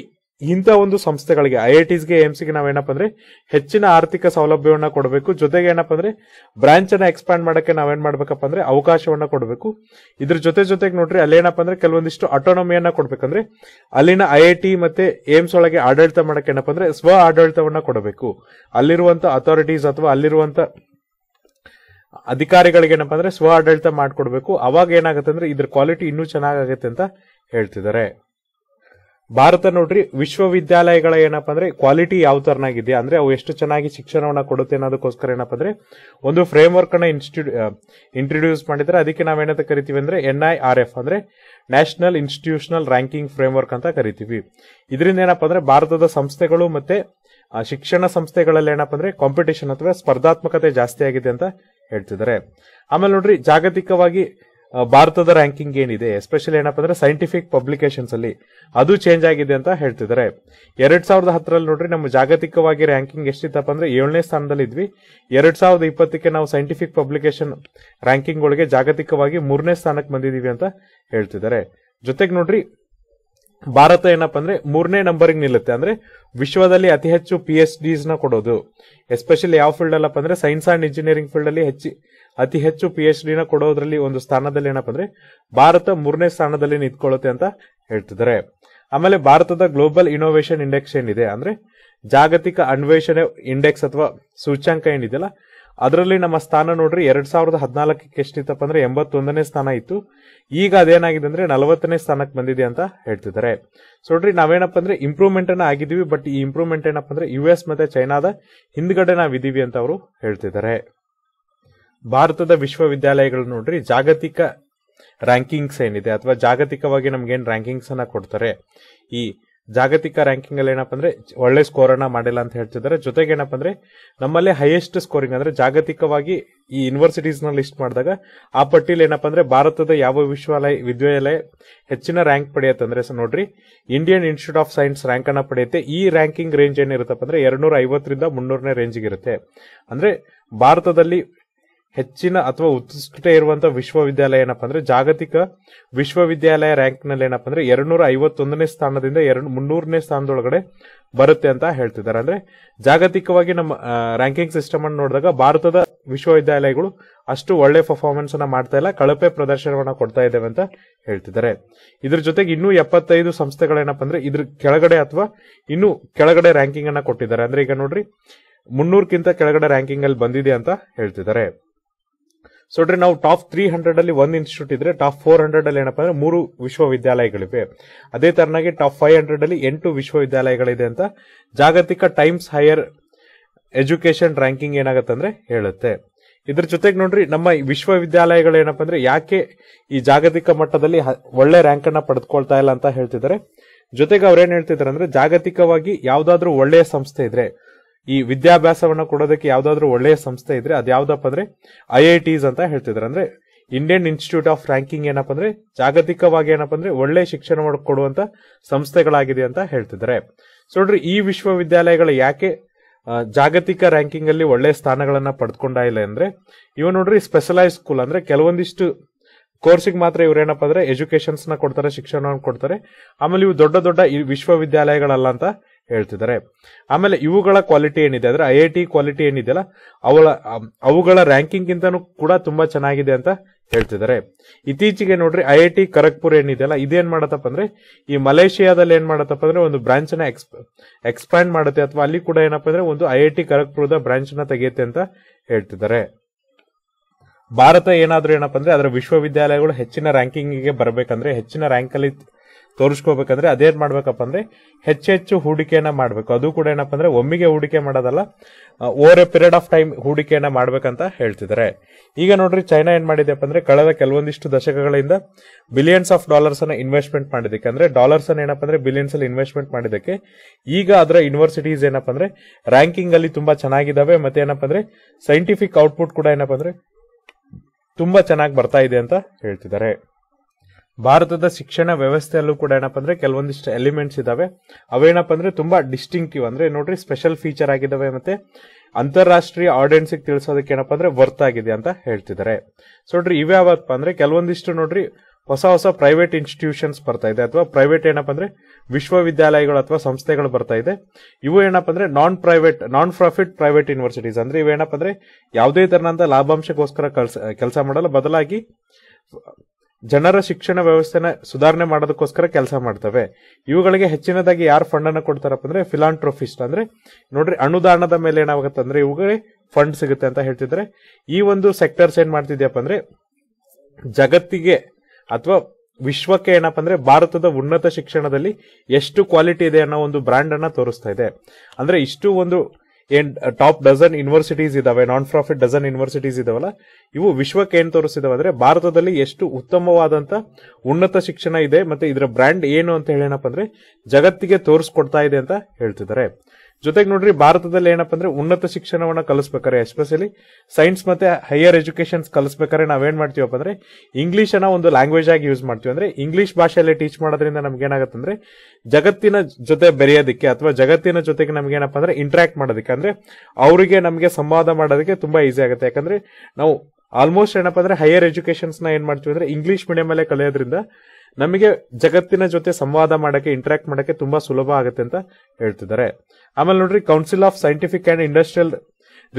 ಇಂಥ ಒಂದು ಸಂಸ್ಥೆಗಳಿಗೆ ಐ ಐ ಟಿಸ್ಗೆ ಗೆ ನಾವೇನಪ್ಪ ಅಂದ್ರೆ ಹೆಚ್ಚಿನ ಆರ್ಥಿಕ ಸೌಲಭ್ಯವನ್ನು ಕೊಡಬೇಕು ಜೊತೆಗೆ ಏನಪ್ಪ ಅಂದ್ರೆ ಬ್ರಾಂಚ್ ಅನ್ನ ಎಕ್ಸ್ಪಾಂಡ್ ಮಾಡಕ್ಕೆ ನಾವೇನ್ ಮಾಡ್ಬೇಕಪ್ಪ ಅಂದ್ರೆ ಅವಕಾಶವನ್ನ ಕೊಡಬೇಕು ಇದ್ರ ಜೊತೆ ಜೊತೆಗೆ ನೋಡ್ರಿ ಅಲ್ಲೇನಪ್ಪ ಅಂದ್ರೆ ಕೆಲವೊಂದಿಷ್ಟು ಅಟೋನಮಿಯನ್ನ ಕೊಡ್ಬೇಕಂದ್ರೆ ಅಲ್ಲಿನ ಐ ಐ ಟಿ ಮತ್ತೆ ಏಮ್ಸ್ ಒಳಗೆ ಆಡಳಿತ ಮಾಡಕ್ಕೆ ಏನಪ್ಪ ಅಂದ್ರೆ ಸ್ವ ಆಡಳಿತವನ್ನ ಕೊಡಬೇಕು ಅಲ್ಲಿರುವಂತ ಅಥಾರಿಟೀಸ್ ಅಥವಾ ಅಲ್ಲಿರುವಂತ ಅಧಿಕಾರಿಗಳಿಗೆ ಏನಪ್ಪ ಅಂದ್ರೆ ಸ್ವ ಆಡಳಿತ ಮಾಡ್ಕೊಡ್ಬೇಕು ಅವಾಗ ಏನಾಗುತ್ತೆ ಅಂದ್ರೆ ಇದ್ರ ಕ್ವಾಲಿಟಿ ಇನ್ನೂ ಚೆನ್ನಾಗಾಗುತ್ತೆ ಅಂತ ಹೇಳ್ತಿದ್ದಾರೆ ಭಾರತ ನೋಡ್ರಿ ವಿಶ್ವವಿದ್ಯಾಲಯಗಳ ಏನಪ್ಪ ಅಂದ್ರೆ ಕ್ವಾಲಿಟಿ ಯಾವ ತರನಾಗಿದೆ ಅಂದ್ರೆ ಅವು ಎಷ್ಟು ಚೆನ್ನಾಗಿ ಶಿಕ್ಷಣವನ್ನ ಕೊಡುತ್ತೆ ಅನ್ನೋದಕ್ಕೋಸ್ಕರ ಏನಪ್ಪ ಅಂದ್ರೆ ಒಂದು ಫ್ರೇಮ್ ವರ್ಕ್ ಅನ್ನ ಇನ್ಸ್ಟಿಟ್ಯೂ ಇಂಟ್ರೊಡ್ಯೂಸ್ ಮಾಡಿದ್ರೆ ಅದಕ್ಕೆ ನಾವೇನಂತ ಕರಿತೀವಿ ಅಂದ್ರೆ ಎನ್ ಐ ಆರ್ ಎಫ್ ಅಂದ್ರೆ national institutional ranking framework ಅಂತ ಕರಿತೀವಿ ಇದರಿಂದ ಏನಪ್ಪಾ ಅಂದ್ರೆ ಭಾರತದ ಸಂಸ್ಥೆಗಳು ಮತ್ತೆ ಶಿಕ್ಷಣ ಸಂಸ್ಥೆಗಳಲ್ಲಿ ಏನಪ್ಪ ಅಂದ್ರೆ ಕಾಂಪಿಟೇಷನ್ ಅಥವಾ ಸ್ಪರ್ಧಾತ್ಮಕತೆ ಜಾಸ್ತಿ ಆಗಿದೆ ಅಂತ ಹೇಳ್ತಿದ್ದಾರೆ ಆಮೇಲೆ ನೋಡ್ರಿ ಜಾಗತಿಕವಾಗಿ ಭಾರತದ ರ್ಯಾಂಕಿಂಗ್ ಏನಿದೆ ಎಸ್ಪೆಷಲಿ ಏನಪ್ಪ ಅಂದ್ರೆ ಸೈಂಟಿಫಿಕ್ ಪಬ್ಲಿಕೇಶನ್ಸ್ ಅಲ್ಲಿ ಅದು ಚೇಂಜ್ ಆಗಿದೆ ಅಂತ ಹೇಳ್ತಿದ್ದಾರೆ ಎರಡ್ ಸಾವಿರದ ಹತ್ತರಲ್ಲಿ ನೋಡ್ರಿ ನಮ್ಮ ಜಾಗತಿಕವಾಗಿ ರ್ಯಾಂಕಿಂಗ್ ಎಷ್ಟಿತ್ತಪ್ಪ ಅಂದ್ರೆ ಏಳನೇ ಸ್ಥಾನದಲ್ಲಿ ಇದ್ವಿ ಎರಡ್ ಸಾವಿರದ ಇಪ್ಪತ್ತಕ್ಕೆ ನಾವು ಸೈಂಟಿಫಿಕ್ ಪಬ್ಲಿಕೇಶನ್ ರ್ಯಾಂಕಿಂಗ್ ಒಳಗೆ ಜಾಗತಿಕವಾಗಿ ಮೂರನೇ ಸ್ಥಾನಕ್ಕೆ ಬಂದಿದ್ದೀವಿ ಅಂತ ಹೇಳ್ತಿದ್ದಾರೆ ಜೊತೆಗೆ ನೋಡ್ರಿ ಭಾರತ ಏನಪ್ಪ ಅಂದ್ರೆ ಮೂರನೇ ನಂಬರ್ಗೆ ನಿಲ್ಲುತ್ತೆ ಅಂದ್ರೆ ವಿಶ್ವದಲ್ಲಿ ಅತಿ ಹೆಚ್ಚು ಪಿ ಎಚ್ ಡಿಸ್ ನ ಕೊಡೋದು ಎಸ್ಪೆಷಲಿ ಯಾವ ಫೀಲ್ಡ್ ಅಲ್ಲಪ್ಪ ಅಂದ್ರೆ ಸೈನ್ಸ್ ಅಂಡ್ ಇಂಜಿನಿಯರಿಂಗ್ ಫೀಲ್ಡ್ ಅಲ್ಲಿ ಹೆಚ್ಚು ಅತಿ ಹೆಚ್ಚು ಪಿ ಎಚ್ ಡಿನ ಕೊಡೋದ್ರಲ್ಲಿ ಒಂದು ಸ್ಥಾನದಲ್ಲಿ ಏನಪ್ಪ ಅಂದ್ರೆ ಭಾರತ ಮೂರನೇ ಸ್ಥಾನದಲ್ಲಿ ನಿಂತ್ಕೊಳ್ಳುತ್ತೆ ಅಂತ ಹೇಳ್ತಿದ್ದಾರೆ ಆಮೇಲೆ ಭಾರತದ ಗ್ಲೋಬಲ್ ಇನೋವೇಷನ್ ಇಂಡೆಕ್ಸ್ ಏನಿದೆ ಅಂದ್ರೆ ಜಾಗತಿಕ ಅನ್ವೇಷಣೆ ಇಂಡೆಕ್ಸ್ ಅಥವಾ ಸೂಚ್ಯಾಂಕ ಏನಿದೆಯಲ್ಲ ಅದರಲ್ಲಿ ನಮ್ಮ ಸ್ಥಾನ ನೋಡ್ರಿ ಎರಡ್ ಸಾವಿರದ ಹದಿನಾಲ್ಕಕ್ಕೆ ಎಷ್ಟಿತ್ತಪ್ಪ ಅಂದ್ರೆ ಎಂಬತ್ತೊಂದನೇ ಸ್ಥಾನ ಇತ್ತು ಈಗ ಅದೇನಾಗಿದೆ ಅಂದ್ರೆ ನಲವತ್ತನೇ ಸ್ಥಾನಕ್ಕೆ ಬಂದಿದೆ ಅಂತ ಹೇಳ್ತಿದ್ದಾರೆ ಸೊ ನೋಡ್ರಿ ನಾವೇನಪ್ಪ ಅಂದ್ರೆ ಇಂಪ್ರೂವ್ಮೆಂಟ್ ಅನ್ನ ಆಗಿದೀವಿ ಬಟ್ ಈ ಇಂಪ್ರೂವ್ಮೆಂಟ್ ಏನಪ್ಪ ಅಂದ್ರೆ ಯು ಎಸ್ ಮತ್ತೆ ಚೈನಾದ ಹಿಂದ್ಗಡೆ ನಾವಿದೀವಿ ಅಂತ ಅವರು ಹೇಳ್ತಿದ್ದಾರೆ ಭಾರತದ ವಿಶ್ವವಿದ್ಯಾಲಯಗಳು ನೋಡ್ರಿ ಜಾಗತಿಕ ರ್ಯಾಂಕಿಂಗ್ಸ್ ಏನಿದೆ ಅಥವಾ ಜಾಗತಿಕವಾಗಿ ನಮ್ಗೇನು ರ್ಯಾಂಕಿಂಗ್ಸ್ ಅನ್ನ ಕೊಡ್ತಾರೆ ಈ ಜಾಗತಿಕ ರ್ಯಾಂಕಿಂಗ್ ಅಲ್ಲಿ ಏನಪ್ಪ ಅಂದ್ರೆ ಒಳ್ಳೆ ಸ್ಕೋರ್ ಅನ್ನ ಮಾಡಿಲ್ಲ ಅಂತ ಹೇಳ್ತಿದ್ದಾರೆ ಜೊತೆಗೆ ಏನಪ್ಪ ಅಂದ್ರೆ ನಮ್ಮಲ್ಲೇ ಹೈಯೆಸ್ಟ್ ಸ್ಕೋರಿಂಗ್ ಅಂದ್ರೆ ಜಾಗತಿಕವಾಗಿ ಈ ಯೂನಿವರ್ಸಿಟೀಸ್ ನ ಲಿಸ್ಟ್ ಮಾಡಿದಾಗ ಆ ಪಟ್ಟಿಲಿ ಏನಪ್ಪ ಅಂದ್ರೆ ಭಾರತದ ಯಾವ ವಿಶ್ವಾಲಯ ವಿದ್ಯಾಲಯ ಹೆಚ್ಚಿನ ರ್ಯಾಂಕ್ ಪಡೆಯುತ್ತೆ ಅಂದ್ರೆ ನೋಡ್ರಿ Indian institute of science rank ಅನ್ನ ಪಡೆಯುತ್ತೆ ಈ ರ್ಯಾಂಕಿಂಗ್ ರೇಂಜ್ ಏನಿರುತ್ತಪ್ಪ ಅಂದ್ರೆ ಎರಡ್ನೂರ ಐವತ್ತರಿಂದ ಮುನ್ನೂರನೇ ರೇಂಜ್ಗೆ ಇರುತ್ತೆ ಅಂದ್ರೆ ಭಾರತದಲ್ಲಿ ಹೆಚ್ಚಿನ ಅಥವಾ ಉತ್ಕೃಷ್ಟ ಇರುವಂತಹ ವಿಶ್ವವಿದ್ಯಾಲಯ ಏನಪ್ಪಾ ಅಂದ್ರೆ ಜಾಗತಿಕ ವಿಶ್ವವಿದ್ಯಾಲಯ ರ್ಯಾಂಕ್ ನಲ್ಲಿ ಏನಪ್ಪಾ ಅಂದ್ರೆ ಎರಡ್ನೂರ ಐವತ್ತೊಂದನೇ ಸ್ಥಾನದಿಂದ ಎರಡು ಮುನ್ನೂರನೇ ಸ್ಥಾನದೊಳಗಡೆ ಬರುತ್ತೆ ಅಂತ ಹೇಳ್ತಿದ್ದಾರೆ ಅಂದ್ರೆ ಜಾಗತಿಕವಾಗಿ ನಮ್ಮ ರ್ಯಾಂಕಿಂಗ್ ಸಿಸ್ಟಮ್ ಅನ್ನು ನೋಡಿದಾಗ ಭಾರತದ ವಿಶ್ವವಿದ್ಯಾಲಯಗಳು ಅಷ್ಟು ಒಳ್ಳೆ ಪರ್ಫಾರ್ಮೆನ್ಸ್ ಅನ್ನ ಮಾಡ್ತಾ ಇಲ್ಲ ಕಳಪೆ ಪ್ರದರ್ಶನವನ್ನ ಕೊಡ್ತಾ ಇದ್ದೇವೆ ಅಂತ ಹೇಳ್ತಿದ್ದಾರೆ ಇದ್ರ ಜೊತೆಗೆ ಇನ್ನೂ ಎಪ್ಪತ್ತೈದು ಸಂಸ್ಥೆಗಳೇನಪ್ಪ ಅಂದ್ರೆ ಇದ್ರ ಕೆಳಗಡೆ ಅಥವಾ ಇನ್ನೂ ಕೆಳಗಡೆ ರ್ಯಾಂಕಿಂಗ್ ಅನ್ನ ಕೊಟ್ಟಿದ್ದಾರೆ ಅಂದ್ರೆ ಈಗ ನೋಡ್ರಿ ಮುನ್ನೂರಕ್ಕಿಂತ ಕೆಳಗಡೆ ರ್ಯಾಂಕಿಂಗ್ ಅಲ್ಲಿ ಬಂದಿದೆ ಅಂತ ಹೇಳ್ತಿದ್ದಾರೆ ಸೊ ನಾವು ಟಾಪ್ ತ್ರೀ ಹಂಡ್ರೆಡ್ ಅಲ್ಲಿ ಒಂದು ಇನ್ಸ್ಟಿಟ್ಯೂಟ್ ಇದ್ರೆ ಟಾಪ್ ಫೋರ್ ಹಂಡ್ರೆಡ್ ಅಲ್ಲಿ ಏನಪ್ಪಾ ಅಂದ್ರೆ ಮೂರು ವಿಶ್ವವಿದ್ಯಾಲಯಗಳಿವೆ ಅದೇ ತರನಾಗಿ ಟಾಪ್ ಫೈವ್ ಹಂಡ್ರೆಡ್ ಅಲ್ಲಿ ಎಂಟು ವಿಶ್ವವಿದ್ಯಾಲಯಗಳಿದೆ ಅಂತ ಜಾಗತಿಕ ಟೈಮ್ಸ್ ಹೈಯರ್ ಎಜುಕೇಶನ್ ರ್ಯಾಂಕಿಂಗ್ ಏನಾಗುತ್ತೆ ಅಂದ್ರೆ ಹೇಳುತ್ತೆ ಇದ್ರ ಜೊತೆಗೆ ನೋಡ್ರಿ ನಮ್ಮ ವಿಶ್ವವಿದ್ಯಾಲಯಗಳು ಏನಪ್ಪಾ ಅಂದ್ರೆ ಯಾಕೆ ಈ ಜಾಗತಿಕ ಮಟ್ಟದಲ್ಲಿ ಒಳ್ಳೆ ರ್ಯಾಂಕ್ ಅನ್ನ ಪಡೆದುಕೊಳ್ತಾ ಇಲ್ಲ ಅಂತ ಹೇಳ್ತಿದ್ದಾರೆ ಜೊತೆಗೆ ಅವ್ರೇನ್ ಹೇಳ್ತಿದ್ದಾರೆ ಅಂದ್ರೆ ಜಾಗತಿಕವಾಗಿ ಯಾವ್ದಾದ್ರು ಒಳ್ಳೆಯ ಸಂಸ್ಥೆ ಇದ್ರೆ ಈ ವಿದ್ಯಾಭ್ಯಾಸವನ್ನ ಕೊಡೋದಕ್ಕೆ ಯಾವ್ದಾದ್ರು ಒಳ್ಳೆಯ ಸಂಸ್ಥೆ ಇದ್ರೆ ಅದ್ಯಾವ್ದಪ್ಪ ಅಂದ್ರೆ ಐ ಐ ಅಂತ ಹೇಳ್ತಿದ್ದಾರೆ ಅಂದ್ರೆ ಇಂಡಿಯನ್ ಇನ್ಸ್ಟಿಟ್ಯೂಟ್ ಆಫ್ ರ್ಯಾಂಕಿಂಗ್ ಏನಪ್ಪ ಅಂದ್ರೆ ಜಾಗತಿಕವಾಗಿ ಏನಪ್ಪ ಅಂದ್ರೆ ಒಳ್ಳೆ ಶಿಕ್ಷಣ ಕೊಡುವಂತ ಸಂಸ್ಥೆಗಳಾಗಿದೆ ಅಂತ ಹೇಳ್ತಿದ್ದಾರೆ ಸೊ ನೋಡ್ರಿ ಈ ವಿಶ್ವವಿದ್ಯಾಲಯಗಳು ಯಾಕೆ ಜಾಗತಿಕ ರ್ಯಾಂಕಿಂಗ್ ಅಲ್ಲಿ ಒಳ್ಳೆ ಸ್ಥಾನಗಳನ್ನ ಪಡ್ಕೊಂಡ ಇಲ್ಲ ಅಂದ್ರೆ ಇವ್ ನೋಡ್ರಿ ಸ್ಪೆಷಲೈಸ್ ಸ್ಕೂಲ್ ಅಂದ್ರೆ ಕೆಲವೊಂದಿಷ್ಟು ಕೋರ್ಸಿಗೆ ಮಾತ್ರ ಇವ್ರೇನಪ್ಪ ಅಂದ್ರೆ ಎಜುಕೇಶನ್ಸ್ ನ ಕೊಡ್ತಾರೆ ಶಿಕ್ಷಣವನ್ನು ಕೊಡ್ತಾರೆ ಆಮೇಲೆ ಇವು ದೊಡ್ಡ ದೊಡ್ಡ ವಿಶ್ವವಿದ್ಯಾಲಯಗಳಲ್ಲ ಅಂತ ಹೇಳ್ತಿದ್ದಾರೆ ಆಮೇಲೆ ಇವುಗಳ ಕ್ವಾಲಿಟಿ ಏನಿದೆ ಅಂದರೆ ಐ ಐ ಟಿ ಕ್ವಾಲಿಟಿ ಏನಿದೆಯಲ್ಲ ಅವಳ ಅವುಗಳ ರ್ಯಾಂಕಿಂಗ್ಗಿಂತನೂ ಕೂಡ ತುಂಬ ಚೆನ್ನಾಗಿದೆ ಅಂತ ಹೇಳ್ತಿದ್ದಾರೆ ಇತ್ತೀಚೆಗೆ ನೋಡ್ರಿ ಐ ಐ ಟಿ ಖರಗ್ಪುರ್ ಏನಿದೆಯಲ್ಲ ಇದೇನ್ ಮಾಡತ್ತಪ್ಪ ಅಂದ್ರೆ ಈ ಮಲೇಷಿಯಾದಲ್ಲಿ ಏನು ಮಾಡತ್ತಪ್ಪ ಅಂದ್ರೆ ಒಂದು ನ ಎಕ್ಸ್ ಎಕ್ಸ್ಪ್ಯಾಂಡ್ ಮಾಡುತ್ತೆ ಅಥವಾ ಅಲ್ಲಿ ಕೂಡ ಏನಪ್ಪ ಅಂದ್ರೆ ಒಂದು ಐ ಐ ಟಿ ಖರಗ್ಪುರದ ಬ್ರಾಂಚನ್ನ ತೆಗೆಯುತ್ತೆ ಅಂತ ಹೇಳ್ತಿದ್ದಾರೆ ಭಾರತ ಏನಾದ್ರೂ ಏನಪ್ಪ ಅಂದ್ರೆ ಅದರ ವಿಶ್ವವಿದ್ಯಾಲಯಗಳು ಹೆಚ್ಚಿನ ರ್ಯಾಂಕಿಂಗಿಗೆ ಬರಬೇಕಂದ್ರೆ ಹೆಚ್ಚಿನ ರ್ಯಾಂಕಲ್ಲಿ ತೋರಿಸ್ಕೋಬೇಕಂದ್ರೆ ಅದೇನ್ ಮಾಡ್ಬೇಕಪ್ಪ ಅಂದ್ರೆ ಹೆಚ್ಚೆಚ್ಚು ಹೂಡಿಕೆಯನ್ನ ಮಾಡಬೇಕು ಅದು ಕೂಡ ಏನಪ್ಪ ಅಂದ್ರೆ ಒಮ್ಮೆಗೆ ಹೂಡಿಕೆ ಮಾಡೋದಲ್ಲ over a period of time ಹೂಡಿಕೆಯನ್ನ ಮಾಡ್ಬೇಕಂತ ಹೇಳ್ತಿದ್ದಾರೆ ಈಗ ನೋಡ್ರಿ ಚೈನಾ ಏನ್ ಮಾಡಿದೆಪ್ಪ ಅಂದ್ರೆ ಕಳೆದ ಕೆಲವೊಂದಿಷ್ಟು ದಶಕಗಳಿಂದ ಬಿಲಿಯನ್ಸ್ ಆಫ್ ಡಾಲರ್ಸ್ ಅನ್ನ ಇನ್ವೆಸ್ಟ್ಮೆಂಟ್ ಮಾಡಿದಕ್ಕೆ ಅಂದ್ರೆ ಡಾಲರ್ಸ್ ಅನ್ನ ಏನಪ್ಪ ಅಂದ್ರೆ ಬಿಲಿಯನ್ಸ್ ಅಲ್ಲಿ ಇನ್ವೆಸ್ಟ್ಮೆಂಟ್ ಮಾಡಿದಕ್ಕೆ ಈಗ ಅದರ ಯೂನಿವರ್ಸಿಟೀಸ್ ಏನಪ್ಪ ಅಂದ್ರೆ ರ್ಯಾಂಕಿಂಗ್ ಅಲ್ಲಿ ತುಂಬಾ ಚೆನ್ನಾಗಿದ್ದಾವೆ ಮತ್ತೆ ಏನಪ್ಪ ಅಂದ್ರೆ ಸೈಂಟಿಫಿಕ್ ಔಟ್ಪುಟ್ ಕೂಡ ಏನಪ್ಪ ಅಂದ್ರೆ ತುಂಬಾ ಚೆನ್ನಾಗಿ ಬರ್ತಾ ಇದೆ ಅಂತ ಹೇಳ್ತಿದ್ದಾರೆ ಭಾರತದ ಶಿಕ್ಷಣ ವ್ಯವಸ್ಥೆಯಲ್ಲೂ ಕೂಡ ಏನಪ್ಪ ಅಂದ್ರೆ ಕೆಲವೊಂದಿಷ್ಟು ಎಲಿಮೆಂಟ್ಸ್ ಇದಾವೆ ಅವೇನಪ್ಪ ಅಂದ್ರೆ ತುಂಬಾ ಡಿಸ್ಟಿಂಕ್ಟಿವ್ ಅಂದ್ರೆ ನೋಡ್ರಿ ಸ್ಪೆಷಲ್ ಫೀಚರ್ ಆಗಿದಾವೆ ಮತ್ತೆ ಅಂತಾರಾಷ್ಟ್ರೀಯ ಆಡಿಯನ್ಸ್ ತಿಳಿಸೋದಕ್ಕೆ ಏನಪ್ಪ ಅಂದ್ರೆ ವರ್ತ್ ಆಗಿದೆ ಅಂತ ಹೇಳ್ತಿದ್ದಾರೆ ಸೊ ನೋಡ್ರಿ ಇವ ಯಾವತ್ತಪ್ಪ ಅಂದ್ರೆ ಕೆಲವೊಂದಿಷ್ಟು ನೋಡ್ರಿ ಹೊಸ ಹೊಸ ಪ್ರೈವೇಟ್ ಇನ್ಸ್ಟಿಟ್ಯೂಷನ್ಸ್ ಬರ್ತಾ ಇದೆ ಅಥವಾ ಪ್ರೈವೇಟ್ ಏನಪ್ಪ ಅಂದ್ರೆ ವಿಶ್ವವಿದ್ಯಾಲಯಗಳು ಅಥವಾ ಸಂಸ್ಥೆಗಳು ಬರ್ತಾ ಇದೆ ಇವು ಏನಪ್ಪ ಅಂದ್ರೆ non private non profit private universities ಅಂದ್ರೆ ಇವೇನಪ್ಪ ಅಂದ್ರೆ ಯಾವುದೇ ತರನಾದ ಲಾಭಾಂಶಕ್ಕೋಸ್ಕರ ಕೆಲಸ ಮಾಡಲ್ಲ ಬದಲಾಗಿ ಜನರ ಶಿಕ್ಷಣ ವ್ಯವಸ್ಥೆನ ಸುಧಾರಣೆ ಮಾಡೋದಕ್ಕೋಸ್ಕರ ಕೆಲಸ ಮಾಡ್ತವೆ ಇವುಗಳಿಗೆ ಹೆಚ್ಚಿನದಾಗಿ ಯಾರು ಫಂಡ್ ಅನ್ನು ಕೊಡ್ತಾರಪ್ಪ ಅಂದ್ರೆ ಫಿಲಾಂಟ್ರೋಫಿಸ್ಟ್ ಅಂದ್ರೆ ನೋಡ್ರಿ ಅನುದಾನದ ಮೇಲೆ ಏನಾಗುತ್ತೆ ಅಂದ್ರೆ ಇವುಗಳೇ ಫಂಡ್ ಸಿಗುತ್ತೆ ಅಂತ ಹೇಳ್ತಿದ್ರೆ ಈ ಒಂದು ಸೆಕ್ಟರ್ಸ್ ಏನ್ ಮಾಡ್ತಿದ್ಯಪ್ಪ ಅಂದ್ರೆ ಜಗತ್ತಿಗೆ ಅಥವಾ ವಿಶ್ವಕ್ಕೆ ಏನಪ್ಪ ಅಂದ್ರೆ ಭಾರತದ ಉನ್ನತ ಶಿಕ್ಷಣದಲ್ಲಿ ಎಷ್ಟು ಕ್ವಾಲಿಟಿ ಇದೆ ಅನ್ನೋ ಒಂದು ಬ್ರ್ಯಾಂಡ್ ಅನ್ನ ತೋರಿಸ್ತಾ ಇದೆ ಅಂದ್ರೆ ಇಷ್ಟು ಒಂದು ಏನ್ ಟಾಪ್ ಡಜನ್ ಯೂನಿವರ್ಸಿಟೀಸ್ ಇದಾವೆ ನಾನ್ ಪ್ರಾಫಿಟ್ ಡಜನ್ ಯೂನಿವರ್ಸಿಟೀಸ್ ಇದಾವಲ್ಲ ಇವು ವಿಶ್ವಕ್ಕೆ ಏನ್ ತೋರಿಸಿದಾವೆ ಅಂದ್ರೆ ಭಾರತದಲ್ಲಿ ಎಷ್ಟು ಉತ್ತಮವಾದಂತ ಉನ್ನತ ಶಿಕ್ಷಣ ಇದೆ ಮತ್ತೆ ಇದರ ಬ್ರ್ಯಾಂಡ್ ಏನು ಅಂತ ಹೇಳೇನಪ್ಪ ಅಂದ್ರೆ ಜಗತ್ತಿಗೆ ತೋರಿಸ್ಕೊಡ್ತಾ ಇದೆ ಅಂತ ಹೇಳ್ತಿದ್ದಾರೆ ಜೊತೆಗೆ ನೋಡ್ರಿ ಭಾರತದಲ್ಲಿ ಏನಪ್ಪ ಅಂದ್ರೆ ಉನ್ನತ ಶಿಕ್ಷಣವನ್ನ ಕಲಿಸ್ಬೇಕಾರೆ ಎಸ್ಪೆಷಲಿ ಸೈನ್ಸ್ ಮತ್ತೆ ಹೈಯರ್ ಎಜುಕೇಶನ್ಸ್ ಕಲಿಸ್ಬೇಕಾರೆ ನಾವೇನ್ ಮಾಡ್ತೀವಪ್ಪ ಅಂದ್ರೆ ಇಂಗ್ಲಿಷ್ ಅನ್ನ ಒಂದು ಲ್ಯಾಂಗ್ವೇಜ್ ಆಗಿ ಯೂಸ್ ಮಾಡ್ತೀವಿ ಅಂದ್ರೆ ಇಂಗ್ಲಿಷ್ ಭಾಷೆಯಲ್ಲಿ ಟೀಚ್ ಮಾಡೋದ್ರಿಂದ ನಮ್ಗೆ ಏನಾಗುತ್ತೆ ಅಂದ್ರೆ ಜಗತ್ತಿನ ಜೊತೆ ಬೆರೆಯೋದಕ್ಕೆ ಅಥವಾ ಜಗತ್ತಿನ ಜೊತೆಗೆ ನಮ್ಗೆ ಏನಪ್ಪ ಅಂದ್ರೆ ಇಂಟ್ರಾಕ್ಟ್ ಮಾಡೋದಕ್ಕೆ ಅಂದ್ರೆ ಅವರಿಗೆ ನಮಗೆ ಸಂವಾದ ಮಾಡೋದಕ್ಕೆ ತುಂಬಾ ಈಸಿ ಆಗುತ್ತೆ ಯಾಕಂದ್ರೆ ನಾವು ಆಲ್ಮೋಸ್ಟ್ ಏನಪ್ಪ ಅಂದ್ರೆ ಹೈಯರ್ ಎಜುಕೇಶನ್ಸ್ ನ ಏನ್ ಮಾಡ್ತೀವಿ ಅಂದ್ರೆ ಇಂಗ್ಲಿಷ್ ಮೀಡಿಯಂ ಅಲ್ಲೇ ಕಲಿಯೋದ್ರಿಂದ ನಮಗೆ ಜಗತ್ತಿನ ಜೊತೆ ಸಂವಾದ ಮಾಡಕ್ಕೆ ಇಂಟ್ರಾಕ್ಟ್ ಮಾಡಕ್ಕೆ ತುಂಬಾ ಸುಲಭ ಆಗುತ್ತೆ ಅಂತ ಹೇಳ್ತಿದ್ದಾರೆ ಆಮೇಲೆ ನೋಡ್ರಿ council of scientific and industrial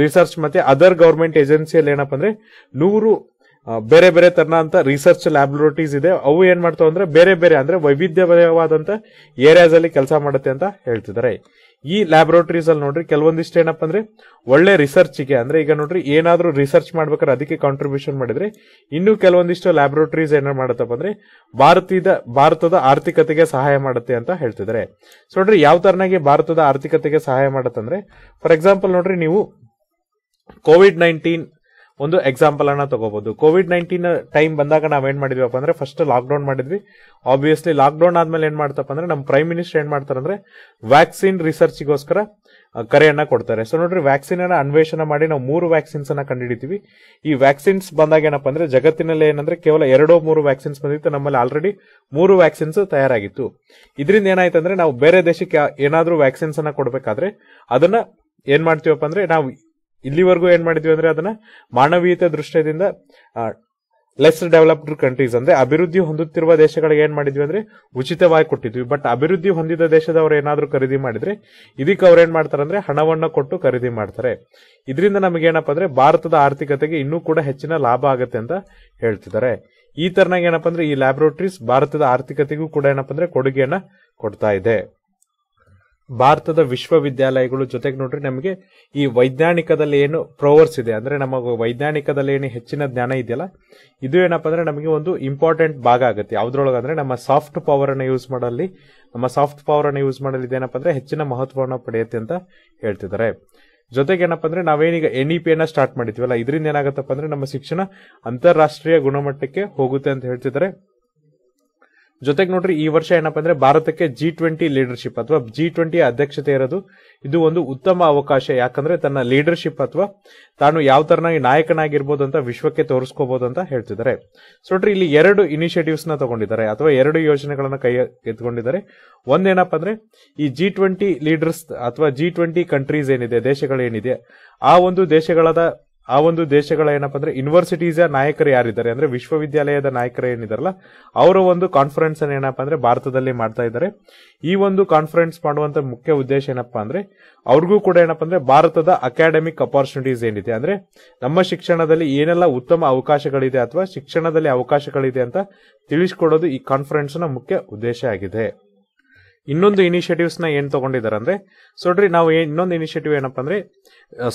research ಮತ್ತೆ ಅದರ್ ಗೌರ್ಮೆಂಟ್ ಏಜೆನ್ಸಿಯಲ್ಲಿ ಏನಪ್ಪ ಅಂದ್ರೆ ನೂರು ಬೇರೆ ಬೇರೆ ಅಂತ ರಿಸರ್ಚ್ ಲ್ಯಾಬ್ರೋಟರೀಸ್ ಇದೆ ಅವು ಏನ್ ಮಾಡ್ತಾವ ಅಂದ್ರೆ ಬೇರೆ ಬೇರೆ ಅಂದ್ರೆ ವೈವಿಧ್ಯಮಯವಾದಂತ ಏರಿಯಾಸ್ ಅಲ್ಲಿ ಕೆಲಸ ಮಾಡುತ್ತೆ ಅಂತ ಹೇಳ್ತಿದ್ದಾರೆ ಈ ಲ್ಯಾಬೊರೇಟರೀಸ್ ಅಲ್ಲಿ ನೋಡ್ರಿ ಕೆಲವೊಂದಿಷ್ಟು ಏನಪ್ಪ ಅಂದ್ರೆ ಒಳ್ಳೆ ರಿಸರ್ಚ್ ಗೆ ಅಂದ್ರೆ ಈಗ ನೋಡ್ರಿ ಏನಾದರೂ ರಿಸರ್ಚ್ ಮಾಡ್ಬೇಕಾದ್ರೆ ಅದಕ್ಕೆ ಕಾಂಟ್ರಿಬ್ಯೂಷನ್ ಮಾಡಿದ್ರೆ ಇನ್ನೂ ಕೆಲವೊಂದಿಷ್ಟು ಲ್ಯಾಬೊರೇಟರೀಸ್ ಏನ ಮಾಡತ್ತಪ್ಪ ಅಂದ್ರೆ ಭಾರತದ ಭಾರತದ ಆರ್ಥಿಕತೆಗೆ ಸಹಾಯ ಮಾಡುತ್ತೆ ಅಂತ ಹೇಳ್ತಿದ್ದಾರೆ ಸೊ ನೋಡ್ರಿ ಯಾವ ತರನಾಗಿ ಭಾರತದ ಆರ್ಥಿಕತೆಗೆ ಸಹಾಯ ಮಾಡತ್ತಂದ್ರೆ ಫಾರ್ ಎಕ್ಸಾಂಪಲ್ ನೋಡ್ರಿ ನೀವು ಕೋವಿಡ್ ನೈನ್ಟೀನ್ ಒಂದು ಎಕ್ಸಾಂಪಲ್ ಅನ್ನ ತಗೋಬಹುದು ಕೋವಿಡ್ ನೈನ್ಟೀನ್ ಟೈಮ್ ಬಂದಾಗ ನಾವ್ ಏನ್ ಮಾಡಿದ್ವಪ್ಪ ಅಂದ್ರೆ ಫಸ್ಟ್ ಲಾಕ್ಡೌನ್ ಮಾಡಿದ್ವಿ ಆಬ್ವಿಯಸ್ಲಿ ಲಾಕ್ಡೌನ್ ಆದ್ಮೇಲೆ ಏನ್ ಮಾಡ್ತಪ್ಪ ಅಂದ್ರೆ ನಮ್ಮ ಪ್ರೈಮ್ ಮಿನಿಸ್ಟರ್ ಏನ್ ಮಾಡ್ತಾರಂದ್ರೆ ವ್ಯಾಕ್ಸಿನ್ ರಿಸರ್ಚ್ಗೋಸ್ಕರ ಕರೆಯನ್ನ ಕೊಡ್ತಾರೆ ಸೊ ನೋಡ್ರಿ ವ್ಯಾಕ್ಸಿನ್ ಅನ್ನ ಅನ್ವೇಷಣೆ ಮಾಡಿ ನಾವು ಮೂರು ವ್ಯಾಕ್ಸಿನ್ಸ್ ಅನ್ನ ಕಂಡುಹಿಡಿತೀವಿ ಈ ವ್ಯಾಕ್ಸಿನ್ಸ್ ಬಂದಾಗ ಏನಪ್ಪಾ ಅಂದ್ರೆ ಜಗತ್ತಿನಲ್ಲಿ ಏನಂದ್ರೆ ಕೇವಲ ಎರಡೋ ಮೂರು ವ್ಯಾಕ್ಸಿನ್ಸ್ ಬಂದಿತ್ತು ನಮ್ಮಲ್ಲಿ ಆಲ್ರೆಡಿ ಮೂರು ವ್ಯಾಕ್ಸಿನ್ಸ್ ತಯಾರಾಗಿತ್ತು ಇದರಿಂದ ಅಂದ್ರೆ ನಾವು ಬೇರೆ ದೇಶಕ್ಕೆ ಏನಾದ್ರೂ ವ್ಯಾಕ್ಸಿನ್ಸ್ ಅನ್ನ ಕೊಡಬೇಕಾದ್ರೆ ಅದನ್ನ ಏನ್ ಮಾಡ್ತೀವಪ್ಪ ಅಂದ್ರೆ ನಾವು ಇಲ್ಲಿವರೆಗೂ ಏನ್ ಮಾಡಿದ್ವಿ ಅಂದ್ರೆ ಅದನ್ನ ಮಾನವೀಯತೆ ದೃಷ್ಟಿಯಿಂದ ಲೆಸ್ ಡೆವಲಪ್ಡ್ ಕಂಟ್ರೀಸ್ ಅಂದ್ರೆ ಅಭಿವೃದ್ಧಿ ಹೊಂದುತ್ತಿರುವ ದೇಶಗಳಿಗೆ ಏನ್ ಮಾಡಿದ್ವಿ ಅಂದ್ರೆ ಉಚಿತವಾಗಿ ಕೊಟ್ಟಿದ್ವಿ ಬಟ್ ಅಭಿವೃದ್ಧಿ ಹೊಂದಿದ ದೇಶದವರು ಏನಾದ್ರೂ ಖರೀದಿ ಮಾಡಿದ್ರೆ ಇದಕ್ಕೆ ಅವ್ರು ಏನ್ ಮಾಡ್ತಾರೆ ಅಂದ್ರೆ ಹಣವನ್ನ ಕೊಟ್ಟು ಖರೀದಿ ಮಾಡ್ತಾರೆ ಇದರಿಂದ ನಮಗೆ ಏನಪ್ಪಾ ಅಂದ್ರೆ ಭಾರತದ ಆರ್ಥಿಕತೆಗೆ ಇನ್ನೂ ಕೂಡ ಹೆಚ್ಚಿನ ಲಾಭ ಆಗುತ್ತೆ ಅಂತ ಹೇಳ್ತಿದ್ದಾರೆ ಈ ತರನಾಗ ಏನಪ್ಪಾ ಅಂದ್ರೆ ಈ ಲ್ಯಾಬೊರೇಟರೀಸ್ ಭಾರತದ ಆರ್ಥಿಕತೆಗೂ ಕೂಡ ಏನಪ್ಪಾ ಅಂದ್ರೆ ಕೊಡುಗೆಯನ್ನ ಕೊಡ್ತಾ ಇದೆ ಭಾರತದ ವಿಶ್ವವಿದ್ಯಾಲಯಗಳು ಜೊತೆಗೆ ನೋಡ್ರಿ ನಮಗೆ ಈ ವೈಜ್ಞಾನಿಕದಲ್ಲಿ ಏನು ಪ್ರೋವರ್ಸ್ ಇದೆ ಅಂದ್ರೆ ನಮ್ಮ ವೈಜ್ಞಾನಿಕದಲ್ಲಿ ಏನು ಹೆಚ್ಚಿನ ಜ್ಞಾನ ಇದೆಯಲ್ಲ ಇದು ಏನಪ್ಪ ಅಂದ್ರೆ ನಮಗೆ ಒಂದು ಇಂಪಾರ್ಟೆಂಟ್ ಭಾಗ ಆಗುತ್ತೆ ಯಾವ್ದ್ರೊಳಗೆ ಅಂದ್ರೆ ನಮ್ಮ ಸಾಫ್ಟ್ ಪವರ್ ಅನ್ನ ಯೂಸ್ ಮಾಡಲ್ಲಿ ನಮ್ಮ ಸಾಫ್ಟ್ ಪವರ್ ಅನ್ನು ಯೂಸ್ ಮಾಡಲ್ಲಿ ಇದೇನಪ್ಪ ಅಂದ್ರೆ ಹೆಚ್ಚಿನ ಮಹತ್ವವನ್ನು ಪಡೆಯುತ್ತೆ ಅಂತ ಹೇಳ್ತಿದ್ದಾರೆ ಜೊತೆಗೆ ಏನಪ್ಪ ಅಂದ್ರೆ ನಾವೇನೀಗ ಎನ್ ಇ ಪಿಯನ್ನು ಸ್ಟಾರ್ಟ್ ಅಲ್ಲ ಇದರಿಂದ ಏನಾಗತ್ತಪ್ಪ ಅಂದ್ರೆ ನಮ್ಮ ಶಿಕ್ಷಣ ಅಂತಾರಾಷ್ಟ್ರೀಯ ಗುಣಮಟ್ಟಕ್ಕೆ ಹೋಗುತ್ತೆ ಅಂತ ಹೇಳ್ತಿದ್ದಾರೆ ಜೊತೆಗೆ ನೋಡ್ರಿ ಈ ವರ್ಷ ಏನಪ್ಪಾ ಅಂದ್ರೆ ಭಾರತಕ್ಕೆ ಜಿ ಟ್ವೆಂಟಿ ಲೀಡರ್ಶಿಪ್ ಅಥವಾ ಜಿ ಟ್ವೆಂಟಿ ಅಧ್ಯಕ್ಷತೆ ಇರೋದು ಇದು ಒಂದು ಉತ್ತಮ ಅವಕಾಶ ಯಾಕಂದ್ರೆ ತನ್ನ ಲೀಡರ್ಶಿಪ್ ಅಥವಾ ತಾನು ಯಾವ ತರನಾಗಿ ನಾಯಕನಾಗಿರ್ಬೋದು ಅಂತ ವಿಶ್ವಕ್ಕೆ ತೋರಿಸ್ಕೋಬಹುದು ಅಂತ ಹೇಳ್ತಿದ್ದಾರೆ ಸೊ ನೋಡ್ರಿ ಇಲ್ಲಿ ಎರಡು ಇನಿಷಿಯೇಟಿವ್ಸ್ ನ ತಗೊಂಡಿದ್ದಾರೆ ಅಥವಾ ಎರಡು ಯೋಜನೆಗಳನ್ನ ಕೈ ಎತ್ಕೊಂಡಿದ್ದಾರೆ ಒಂದೇನಪ್ಪ ಅಂದ್ರೆ ಈ ಜಿ ಟ್ವೆಂಟಿ ಲೀಡರ್ಸ್ ಅಥವಾ ಜಿ ಟ್ವೆಂಟಿ ಕಂಟ್ರೀಸ್ ಏನಿದೆ ದೇಶಗಳೇನಿದೆ ಆ ಒಂದು ದೇಶಗಳಾದ ಆ ಒಂದು ದೇಶಗಳ ಏನಪ್ಪಾ ಅಂದ್ರೆ ಯೂನಿವರ್ಸಿಟೀಸ್ ನಾಯಕರು ಯಾರಿದ್ದಾರೆ ಅಂದ್ರೆ ವಿಶ್ವವಿದ್ಯಾಲಯದ ನಾಯಕರು ಏನಿದಾರಲ್ಲ ಅವರ ಒಂದು ಕಾನ್ಫರೆನ್ಸ್ ಅನ್ನು ಏನಪ್ಪಾ ಅಂದ್ರೆ ಭಾರತದಲ್ಲಿ ಮಾಡ್ತಾ ಇದ್ದಾರೆ ಈ ಒಂದು ಕಾನ್ಫರೆನ್ಸ್ ಮಾಡುವಂತ ಮುಖ್ಯ ಉದ್ದೇಶ ಏನಪ್ಪಾ ಅಂದ್ರೆ ಅವ್ರಿಗೂ ಕೂಡ ಏನಪ್ಪ ಅಂದ್ರೆ ಭಾರತದ ಅಕಾಡೆಮಿಕ್ ಅಪರ್ಚುನಿಟೀಸ್ ಏನಿದೆ ಅಂದ್ರೆ ನಮ್ಮ ಶಿಕ್ಷಣದಲ್ಲಿ ಏನೆಲ್ಲ ಉತ್ತಮ ಅವಕಾಶಗಳಿದೆ ಅಥವಾ ಶಿಕ್ಷಣದಲ್ಲಿ ಅವಕಾಶಗಳಿದೆ ಅಂತ ತಿಳಿಸ್ಕೊಡೋದು ಈ ಕಾನ್ಫರೆನ್ಸ್ ನ ಮುಖ್ಯ ಉದ್ದೇಶ ಆಗಿದೆ ಇನ್ನೊಂದು ಇನಿಷಿಯೇಟಿವ್ಸ್ನ ಏನು ತಗೊಂಡಿದ್ದಾರೆ ಅಂದರೆ ಸೊಡ್ರಿ ನಾವು ಇನ್ನೊಂದು ಇನಿಷಿಯೇಟಿವ್ ಏನಪ್ಪ ಅಂದ್ರೆ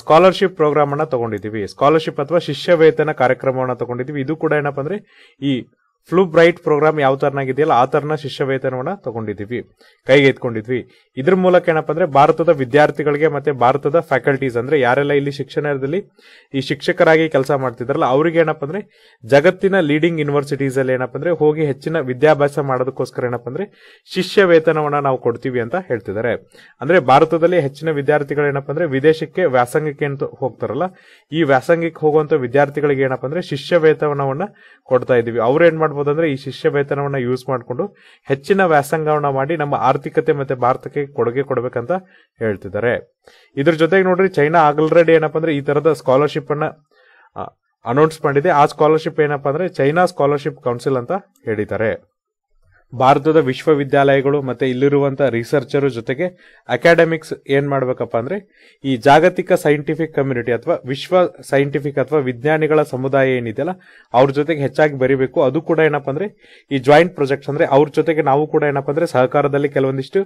ಸ್ಕಾಲರ್ಶಿಪ್ ಪ್ರೋಗ್ರಾಮನ್ನು ತೊಗೊಂಡಿದ್ದೀವಿ ಸ್ಕಾಲರ್ಶಿಪ್ ಅಥವಾ ಶಿಷ್ಯ ವೇತನ ಕಾರ್ಯಕ್ರಮವನ್ನು ತೊಗೊಂಡಿದ್ದೀವಿ ಇದು ಕೂಡ ಏನಪ್ಪ ಅಂದರೆ ಈ ಫ್ಲೂ ಬ್ರೈಟ್ ಪ್ರೋಗ್ರಾಮ್ ಯಾವ ತರನಾಗಿದೆಯಲ್ಲ ಆ ತರನ ಶಿಷ್ಯ ವೇತನವನ್ನ ತಗೊಂಡಿದ್ದೀವಿ ಕೈಗೆ ಎತ್ಕೊಂಡಿದ್ವಿ ಇದ್ರ ಮೂಲಕ ಏನಪ್ಪ ಅಂದ್ರೆ ಭಾರತದ ವಿದ್ಯಾರ್ಥಿಗಳಿಗೆ ಮತ್ತೆ ಭಾರತದ ಫ್ಯಾಕಲ್ಟೀಸ್ ಅಂದ್ರೆ ಯಾರೆಲ್ಲ ಇಲ್ಲಿ ಶಿಕ್ಷಣದಲ್ಲಿ ಈ ಶಿಕ್ಷಕರಾಗಿ ಕೆಲಸ ಮಾಡ್ತಿದ್ರಲ್ಲ ಅವ್ರಿಗೆ ಏನಪ್ಪ ಅಂದ್ರೆ ಜಗತ್ತಿನ ಲೀಡಿಂಗ್ ಯೂನಿವರ್ಸಿಟೀಸ್ ಅಲ್ಲಿ ಏನಪ್ಪ ಅಂದ್ರೆ ಹೋಗಿ ಹೆಚ್ಚಿನ ವಿದ್ಯಾಭ್ಯಾಸ ಮಾಡೋದಕ್ಕೋಸ್ಕರ ಏನಪ್ಪ ಅಂದ್ರೆ ಶಿಷ್ಯ ವೇತನವನ್ನ ನಾವು ಕೊಡ್ತೀವಿ ಅಂತ ಹೇಳ್ತಿದ್ದಾರೆ ಅಂದ್ರೆ ಭಾರತದಲ್ಲಿ ಹೆಚ್ಚಿನ ವಿದ್ಯಾರ್ಥಿಗಳು ಏನಪ್ಪ ಅಂದ್ರೆ ವಿದೇಶಕ್ಕೆ ವ್ಯಾಸಂಗಕ್ಕೆ ಅಂತ ಹೋಗ್ತಾರಲ್ಲ ಈ ವ್ಯಾಸಂಗಕ್ಕೆ ಹೋಗುವಂತ ವಿದ್ಯಾರ್ಥಿಗಳಿಗೆ ಏನಪ್ಪ ಅಂದ್ರೆ ಶಿಷ್ಯ ವೇತನವನ್ನ ಕೊಡ್ತಾ ಇದೀವಿ ಅವ್ರು ಏನ್ ಮಾಡ್ಬೋದು ಅಂದ್ರೆ ಈ ಶಿಷ್ಯ ವೇತನವನ್ನ ಯೂಸ್ ಮಾಡಿಕೊಂಡು ಹೆಚ್ಚಿನ ವ್ಯಾಸಂಗವನ್ನ ಮಾಡಿ ನಮ್ಮ ಆರ್ಥಿಕತೆ ಮತ್ತೆ ಭಾರತಕ್ಕೆ ಕೊಡುಗೆ ಕೊಡಬೇಕಂತ ಹೇಳ್ತಿದ್ದಾರೆ ಇದ್ರ ಜೊತೆಗೆ ನೋಡ್ರಿ ಚೈನಾ ಆಲ್ರೆಡಿ ಏನಪ್ಪ ಅಂದ್ರೆ ಈ ತರದ ಸ್ಕಾಲರ್ಶಿಪ್ ಅನ್ನ ಅನೌನ್ಸ್ ಮಾಡಿದೆ ಆ ಸ್ಕಾಲರ್ಶಿಪ್ ಏನಪ್ಪಾ ಅಂದ್ರೆ ಚೈನಾ ಸ್ಕಾಲರ್ಶಿಪ್ ಕೌನ್ಸಿಲ್ ಅಂತ ಹೇಳಿದ್ದಾರೆ ಭಾರತದ ವಿಶ್ವವಿದ್ಯಾಲಯಗಳು ಮತ್ತೆ ಇಲ್ಲಿರುವಂತಹ ರಿಸರ್ಚರ್ ಜೊತೆಗೆ ಅಕಾಡೆಮಿಕ್ಸ್ ಏನು ಮಾಡಬೇಕಪ್ಪ ಅಂದ್ರೆ ಈ ಜಾಗತಿಕ ಸೈಂಟಿಫಿಕ್ ಕಮ್ಯುನಿಟಿ ಅಥವಾ ವಿಶ್ವ ಸೈಂಟಿಫಿಕ್ ಅಥವಾ ವಿಜ್ಞಾನಿಗಳ ಸಮುದಾಯ ಏನಿದೆಯಲ್ಲ ಅವ್ರ ಜೊತೆಗೆ ಹೆಚ್ಚಾಗಿ ಬರೀಬೇಕು ಅದು ಕೂಡ ಏನಪ್ಪ ಅಂದ್ರೆ ಈ ಜಾಯಿಂಟ್ ಪ್ರೊಜೆಕ್ಟ್ಸ್ ಅಂದ್ರೆ ಅವ್ರ ಜೊತೆಗೆ ನಾವು ಕೂಡ ಏನಪ್ಪ ಅಂದ್ರೆ ಸಹಕಾರದಲ್ಲಿ ಕೆಲವೊಂದಿಷ್ಟು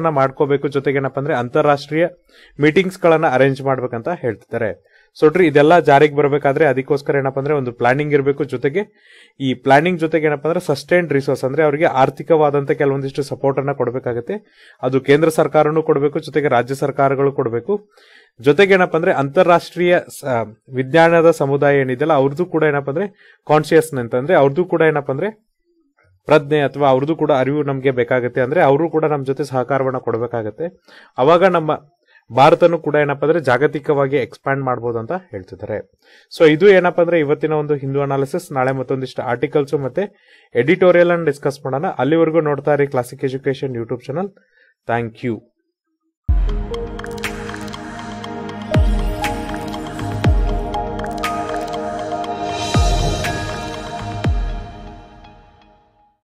ಅನ್ನ ಮಾಡ್ಕೋಬೇಕು ಜೊತೆಗೆ ಏನಪ್ಪ ಅಂದ್ರೆ ಅಂತಾರಾಷ್ಟ್ರೀಯ ಮೀಟಿಂಗ್ಸ್ಗಳನ್ನು ಅರೇಂಜ್ ಮಾಡ್ಬೇಕಂತ ಹೇಳ್ತಿದ್ದಾರೆ ಸೊಡ್ರಿ ಇದೆಲ್ಲ ಜಾರಿಗೆ ಬರಬೇಕಾದ್ರೆ ಅದಕ್ಕೋಸ್ಕರ ಏನಪ್ಪ ಅಂದ್ರೆ ಒಂದು ಪ್ಲಾನಿಂಗ್ ಇರಬೇಕು ಜೊತೆಗೆ ಈ ಪ್ಲಾನಿಂಗ್ ಜೊತೆಗೆ ಏನಪ್ಪ ಅಂದ್ರೆ ಸಸ್ಟೈನ್ಡ್ ರಿಸೋರ್ಸ್ ಅಂದ್ರೆ ಅವರಿಗೆ ಆರ್ಥಿಕವಾದಂತ ಕೆಲವೊಂದಿಷ್ಟು ಸಪೋರ್ಟ್ ಅನ್ನ ಕೊಡಬೇಕಾಗುತ್ತೆ ಅದು ಕೇಂದ್ರ ಸರ್ಕಾರನು ಕೊಡಬೇಕು ಜೊತೆಗೆ ರಾಜ್ಯ ಸರ್ಕಾರಗಳು ಕೊಡಬೇಕು ಜೊತೆಗೆ ಏನಪ್ಪ ಅಂದ್ರೆ ಅಂತಾರಾಷ್ಟ್ರೀಯ ವಿಜ್ಞಾನದ ಸಮುದಾಯ ಏನಿದೆಯಲ್ಲ ಅವ್ರದ್ದು ಕೂಡ ಏನಪ್ಪಾ ಅಂದ್ರೆ ಕಾನ್ಶಿಯಸ್ ಅಂತಂದ್ರೆ ಅವ್ರದ್ದು ಕೂಡ ಏನಪ್ಪಾ ಅಂದ್ರೆ ಪ್ರಜ್ಞೆ ಅಥವಾ ಅವ್ರದ್ದು ಕೂಡ ಅರಿವು ನಮಗೆ ಬೇಕಾಗುತ್ತೆ ಅಂದ್ರೆ ಅವರು ಕೂಡ ನಮ್ಮ ಜೊತೆ ಸಹಕಾರವನ್ನು ಕೊಡಬೇಕಾಗತ್ತೆ ಅವಾಗ ನಮ್ಮ ಭಾರತನೂ ಕೂಡ ಏನಪ್ಪ ಅಂದ್ರೆ ಜಾಗತಿಕವಾಗಿ ಎಕ್ಸ್ಪ್ಯಾಂಡ್ ಮಾಡಬಹುದು ಅಂತ ಹೇಳ್ತಿದ್ದಾರೆ ಸೊ ಇದು ಏನಪ್ಪ ಅಂದ್ರೆ ಇವತ್ತಿನ ಒಂದು ಹಿಂದೂ ಅನಾಲಿಸಿಸ್ ನಾಳೆ ಮತ್ತೊಂದಿಷ್ಟು ಆರ್ಟಿಕಲ್ಸ್ ಮತ್ತೆ ಎಡಿಟೋರಿಯಲ್ ಅನ್ನು ಡಿಸ್ಕಸ್ ಮಾಡೋಣ ಅಲ್ಲಿವರೆಗೂ ನೋಡ್ತಾ ಇರಿ Classic Education YouTube channel thank you